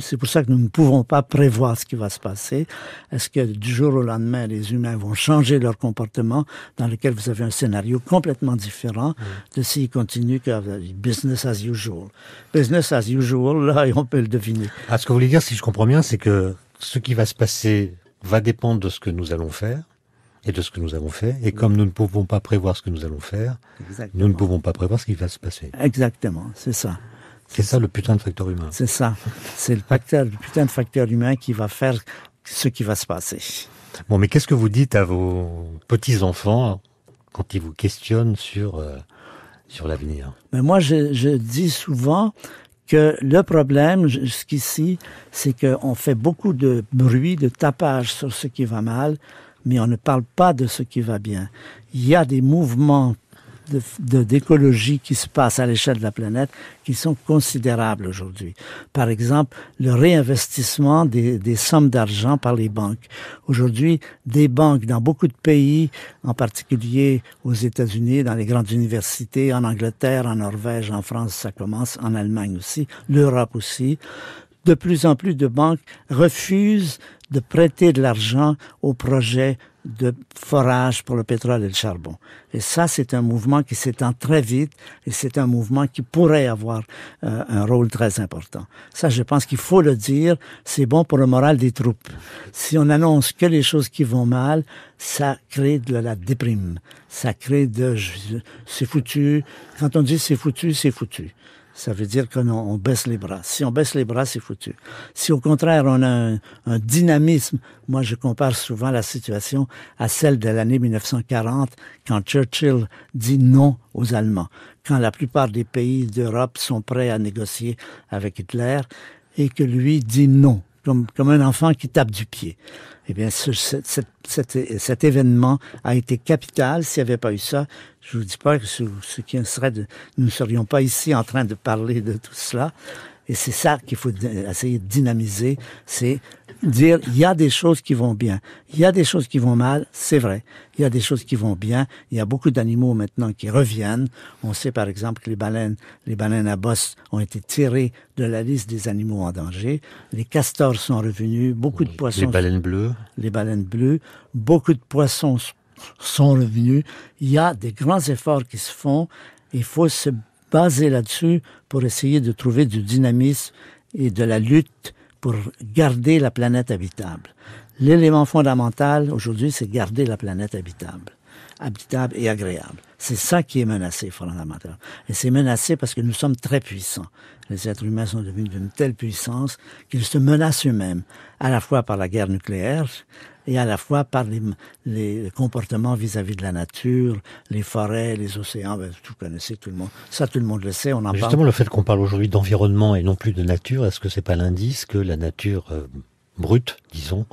c'est pour ça que nous ne pouvons pas prévoir ce qui va se passer. Est-ce que du jour au lendemain, les humains vont changer leur comportement dans lequel vous avez un scénario complètement différent de s'ils continuent euh, business as usual. Business as usual, là, on peut le deviner. Ah, ce que vous voulez dire, si je comprends bien, c'est que ce qui va se passer va dépendre de ce que nous allons faire et de ce que nous avons fait. Et comme nous ne pouvons pas prévoir ce que nous allons faire, nous ne pouvons pas prévoir ce qui va se passer. Exactement, c'est ça. C'est ça le putain de facteur humain. C'est ça. C'est le, putain de facteur humain qui va faire ce qui va se passer. Bon, mais qu'est-ce que vous dites à vos petits-enfants quand ils vous questionnent sur, euh, sur l'avenir Mais moi, je, je dis souvent que le problème jusqu'ici, c'est qu'on fait beaucoup de bruit, de tapage sur ce qui va mal, mais on ne parle pas de ce qui va bien. Il y a des mouvements d'écologie qui se passe à l'échelle de la planète qui sont considérables aujourd'hui. Par exemple, le réinvestissement des, des sommes d'argent par les banques. Aujourd'hui, des banques dans beaucoup de pays, en particulier aux États-Unis, dans les grandes universités, en Angleterre, en Norvège, en France, ça commence, en Allemagne aussi, l'Europe aussi, de plus en plus de banques refusent de prêter de l'argent aux projets de forage pour le pétrole et le charbon. Et ça, c'est un mouvement qui s'étend très vite et c'est un mouvement qui pourrait avoir euh, un rôle très important. Ça, je pense qu'il faut le dire, c'est bon pour le moral des troupes. Si on annonce que les choses qui vont mal, ça crée de la déprime. Ça crée de... C'est foutu. Quand on dit c'est foutu, c'est foutu ça veut dire qu'on on baisse les bras. Si on baisse les bras, c'est foutu. Si au contraire, on a un, dynamisme, moi je compare souvent la situation à celle de l'année 1940, quand Churchill dit non aux Allemands, quand la plupart des pays d'Europe sont prêts à négocier avec Hitler et que lui dit non comme, un enfant qui tape du pied. Eh bien, ce, cet, cet, cet, événement a été capital. S'il n'y avait pas eu ça, je vous dis pas que ce, ce qui serait de, nous ne serions pas ici en train de parler de tout cela. Et c'est ça qu'il faut essayer de dynamiser. C'est dire il y a des choses qui vont bien, il y a des choses qui vont mal, c'est vrai. Il y a des choses qui vont bien. Il y a beaucoup d'animaux maintenant qui reviennent. On sait par exemple que les baleines, les baleines à bosse ont été tirées de la liste des animaux en danger. Les castors sont revenus. Beaucoup de poissons. Les baleines bleues. Les baleines bleues. Beaucoup de poissons sont revenus. Il y a des grands efforts qui se font. Il faut se baser là-dessus pour essayer de trouver du dynamisme et de la lutte pour garder la planète habitable. L'élément fondamental aujourd'hui, c'est garder la planète habitable, habitable et agréable. C'est ça qui est menacé fondamentalement. Et c'est menacé parce que nous sommes très puissants. Les êtres humains sont devenus d'une telle puissance qu'ils se menacent eux-mêmes, à la fois par la guerre nucléaire, et à la fois par les, comportements vis-à-vis de la nature, les forêts, les océans, tout ben, connaissez tout le monde. Ça, tout le monde le sait, on en parle. Justement, le fait qu'on parle aujourd'hui d'environnement et non plus de nature, est-ce que c'est pas l'indice que la nature euh, brute, disons,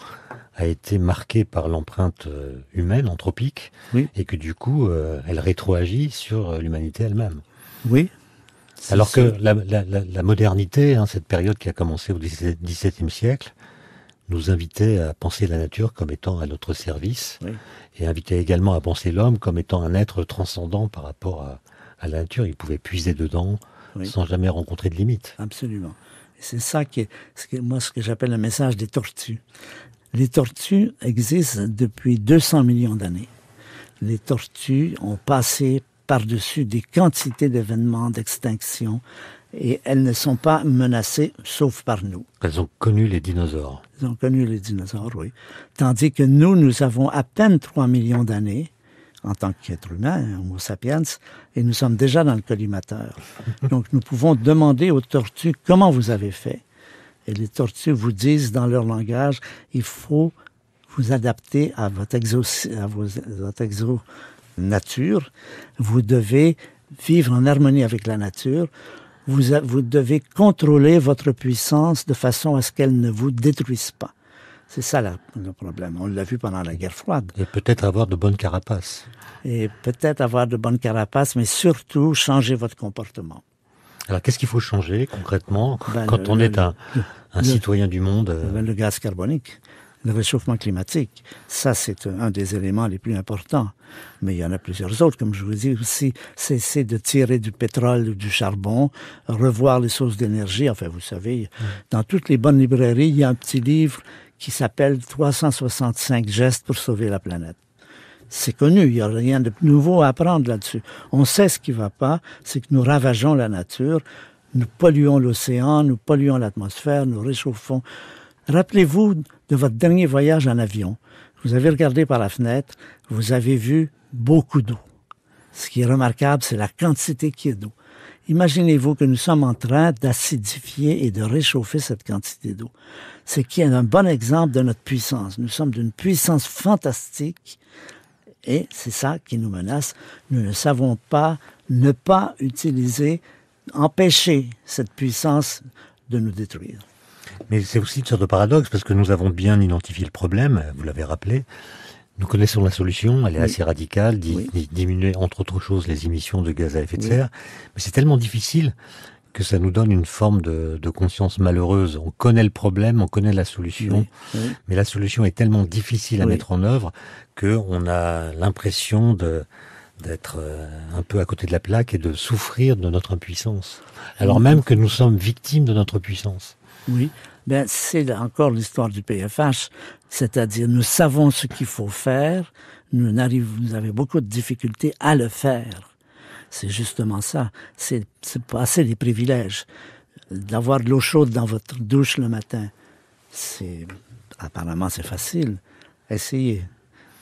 a été marquée par l'empreinte euh, humaine, anthropique, et que du coup, euh, elle rétroagit sur l'humanité elle-même Oui, alors que la, modernité, hein, cette période qui a commencé au XVIIe siècle, nous invitait à penser la nature comme étant à notre service et invitait également à penser l'homme comme étant un être transcendant par rapport à, la nature. Il pouvait puiser dedans sans jamais rencontrer de limite. Absolument. C'est ça qui est, que, moi, ce que j'appelle le message des tortues. Les tortues existent depuis 200 millions d'années. Les tortues ont passé par-dessus des quantités d'événements d'extinction, et elles ne sont pas menacées sauf par nous. Elles ont connu les dinosaures. Elles ont connu les dinosaures, oui. Tandis que nous, nous avons à peine 3 millions d'années en tant qu'être humain, Homo sapiens, et nous sommes déjà dans le collimateur. <laughs> Donc nous pouvons demander aux tortues comment vous avez fait. Et les tortues vous disent dans leur langage, il faut vous adapter à votre exo, à votre exo nature. Vous devez vivre en harmonie avec la nature vous, devez contrôler votre puissance de façon à ce qu'elle ne vous détruise pas. C'est ça le problème. On l'a vu pendant la guerre froide. Et peut-être avoir de bonnes carapaces. Et peut-être avoir de bonnes carapaces, mais surtout changer votre comportement. Alors qu'est-ce qu'il faut changer concrètement ben, quand on est un, citoyen du monde euh? Le gaz carbonique le réchauffement climatique. Ça, c'est un des éléments les plus importants. Mais il y en a plusieurs autres, comme je vous dis aussi, cesser de tirer du pétrole ou du charbon, revoir les sources d'énergie. Enfin, vous savez, dans toutes les bonnes librairies, il y a un petit livre qui s'appelle 365 gestes pour sauver la planète. C'est connu, il n'y a rien de nouveau à apprendre là-dessus. On sait ce qui ne va pas, c'est que nous ravageons la nature, nous polluons l'océan, nous polluons l'atmosphère, nous réchauffons. Rappelez-vous de votre dernier voyage en avion, vous avez regardé par la fenêtre, vous avez vu beaucoup d'eau. Ce qui est remarquable, c'est la quantité qui est d'eau. Imaginez-vous que nous sommes en train d'acidifier et de réchauffer cette quantité d'eau. Ce qui est un bon exemple de notre puissance. Nous sommes d'une puissance fantastique et c'est ça qui nous menace. Nous ne savons pas ne pas utiliser, empêcher cette puissance de nous détruire. Mais c'est aussi une sorte de paradoxe parce que nous avons bien identifié le problème, vous l'avez rappelé. Nous connaissons la solution, elle est assez radicale, diminuer entre autres choses les émissions de gaz à effet de serre. Mais c'est tellement difficile que ça nous donne une forme de, conscience malheureuse. On connaît le problème, on connaît la solution, mais la solution est tellement difficile à mettre en œuvre que a l'impression de d'être euh, un peu à côté de la plaque et de souffrir de notre impuissance, alors même que nous sommes victimes de notre puissance. Oui. Ben, c'est encore l'histoire du PFH, c'est-à-dire nous savons ce qu'il faut faire, nous, nous avons beaucoup de difficultés à le faire. C'est justement ça, c'est passer des privilèges. D'avoir de l'eau chaude dans votre douche le matin, c'est apparemment c'est facile. Essayez.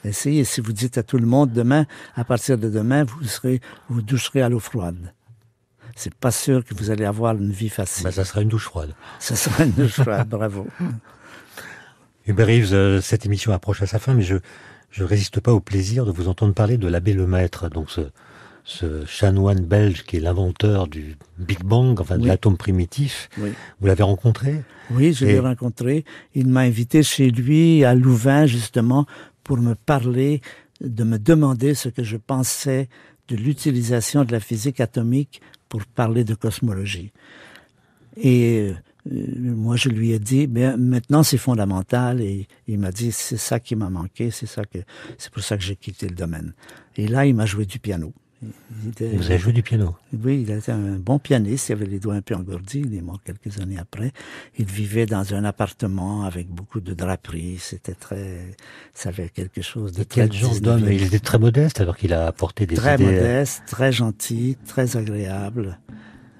Essayez. Si vous dites à tout le monde demain, à partir de demain, vous serez, vous doucherez à l'eau froide c'est pas sûr que vous allez avoir une vie facile. Ben, ça sera une douche froide. Ça sera une douche froide, <laughs> bravo. Hubert Reeves, euh, cette émission approche à sa fin, mais je je résiste pas au plaisir de vous entendre parler de l'abbé Lemaître, donc ce, ce chanoine belge qui est l'inventeur du Big Bang, enfin de l'atome primitif. Oui. Vous l'avez rencontré Oui, je l'ai rencontré. Il m'a invité chez lui à Louvain justement pour me parler, de me demander ce que je pensais de l'utilisation de la physique atomique pour parler de cosmologie. Et euh, moi, je lui ai dit, mais maintenant c'est fondamental. Et il m'a dit, c'est ça qui m'a manqué, c'est ça que, c'est pour ça que j'ai quitté le domaine. Et là, il m'a joué du piano. Vous avez joué du piano Oui, il était un bon pianiste, il avait les doigts un peu engourdis, il est mort quelques années après. Il vivait dans un appartement avec beaucoup de draperies, c'était très... ça avait quelque chose de très... Quel genre Il était très modeste alors qu'il a apporté des Très euh, modeste, très gentil, très agréable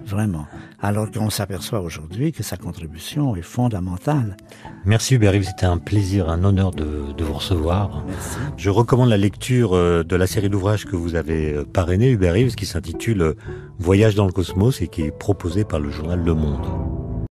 vraiment. Alors qu'on s'aperçoit aujourd'hui que sa contribution est fondamentale. Merci Hubert c'était un plaisir, un honneur de, vous recevoir. Je recommande la lecture euh, de la série d'ouvrages que vous avez euh, parrainé, Hubert qui s'intitule euh, Voyage dans le cosmos et qui est proposé par le journal Le Monde.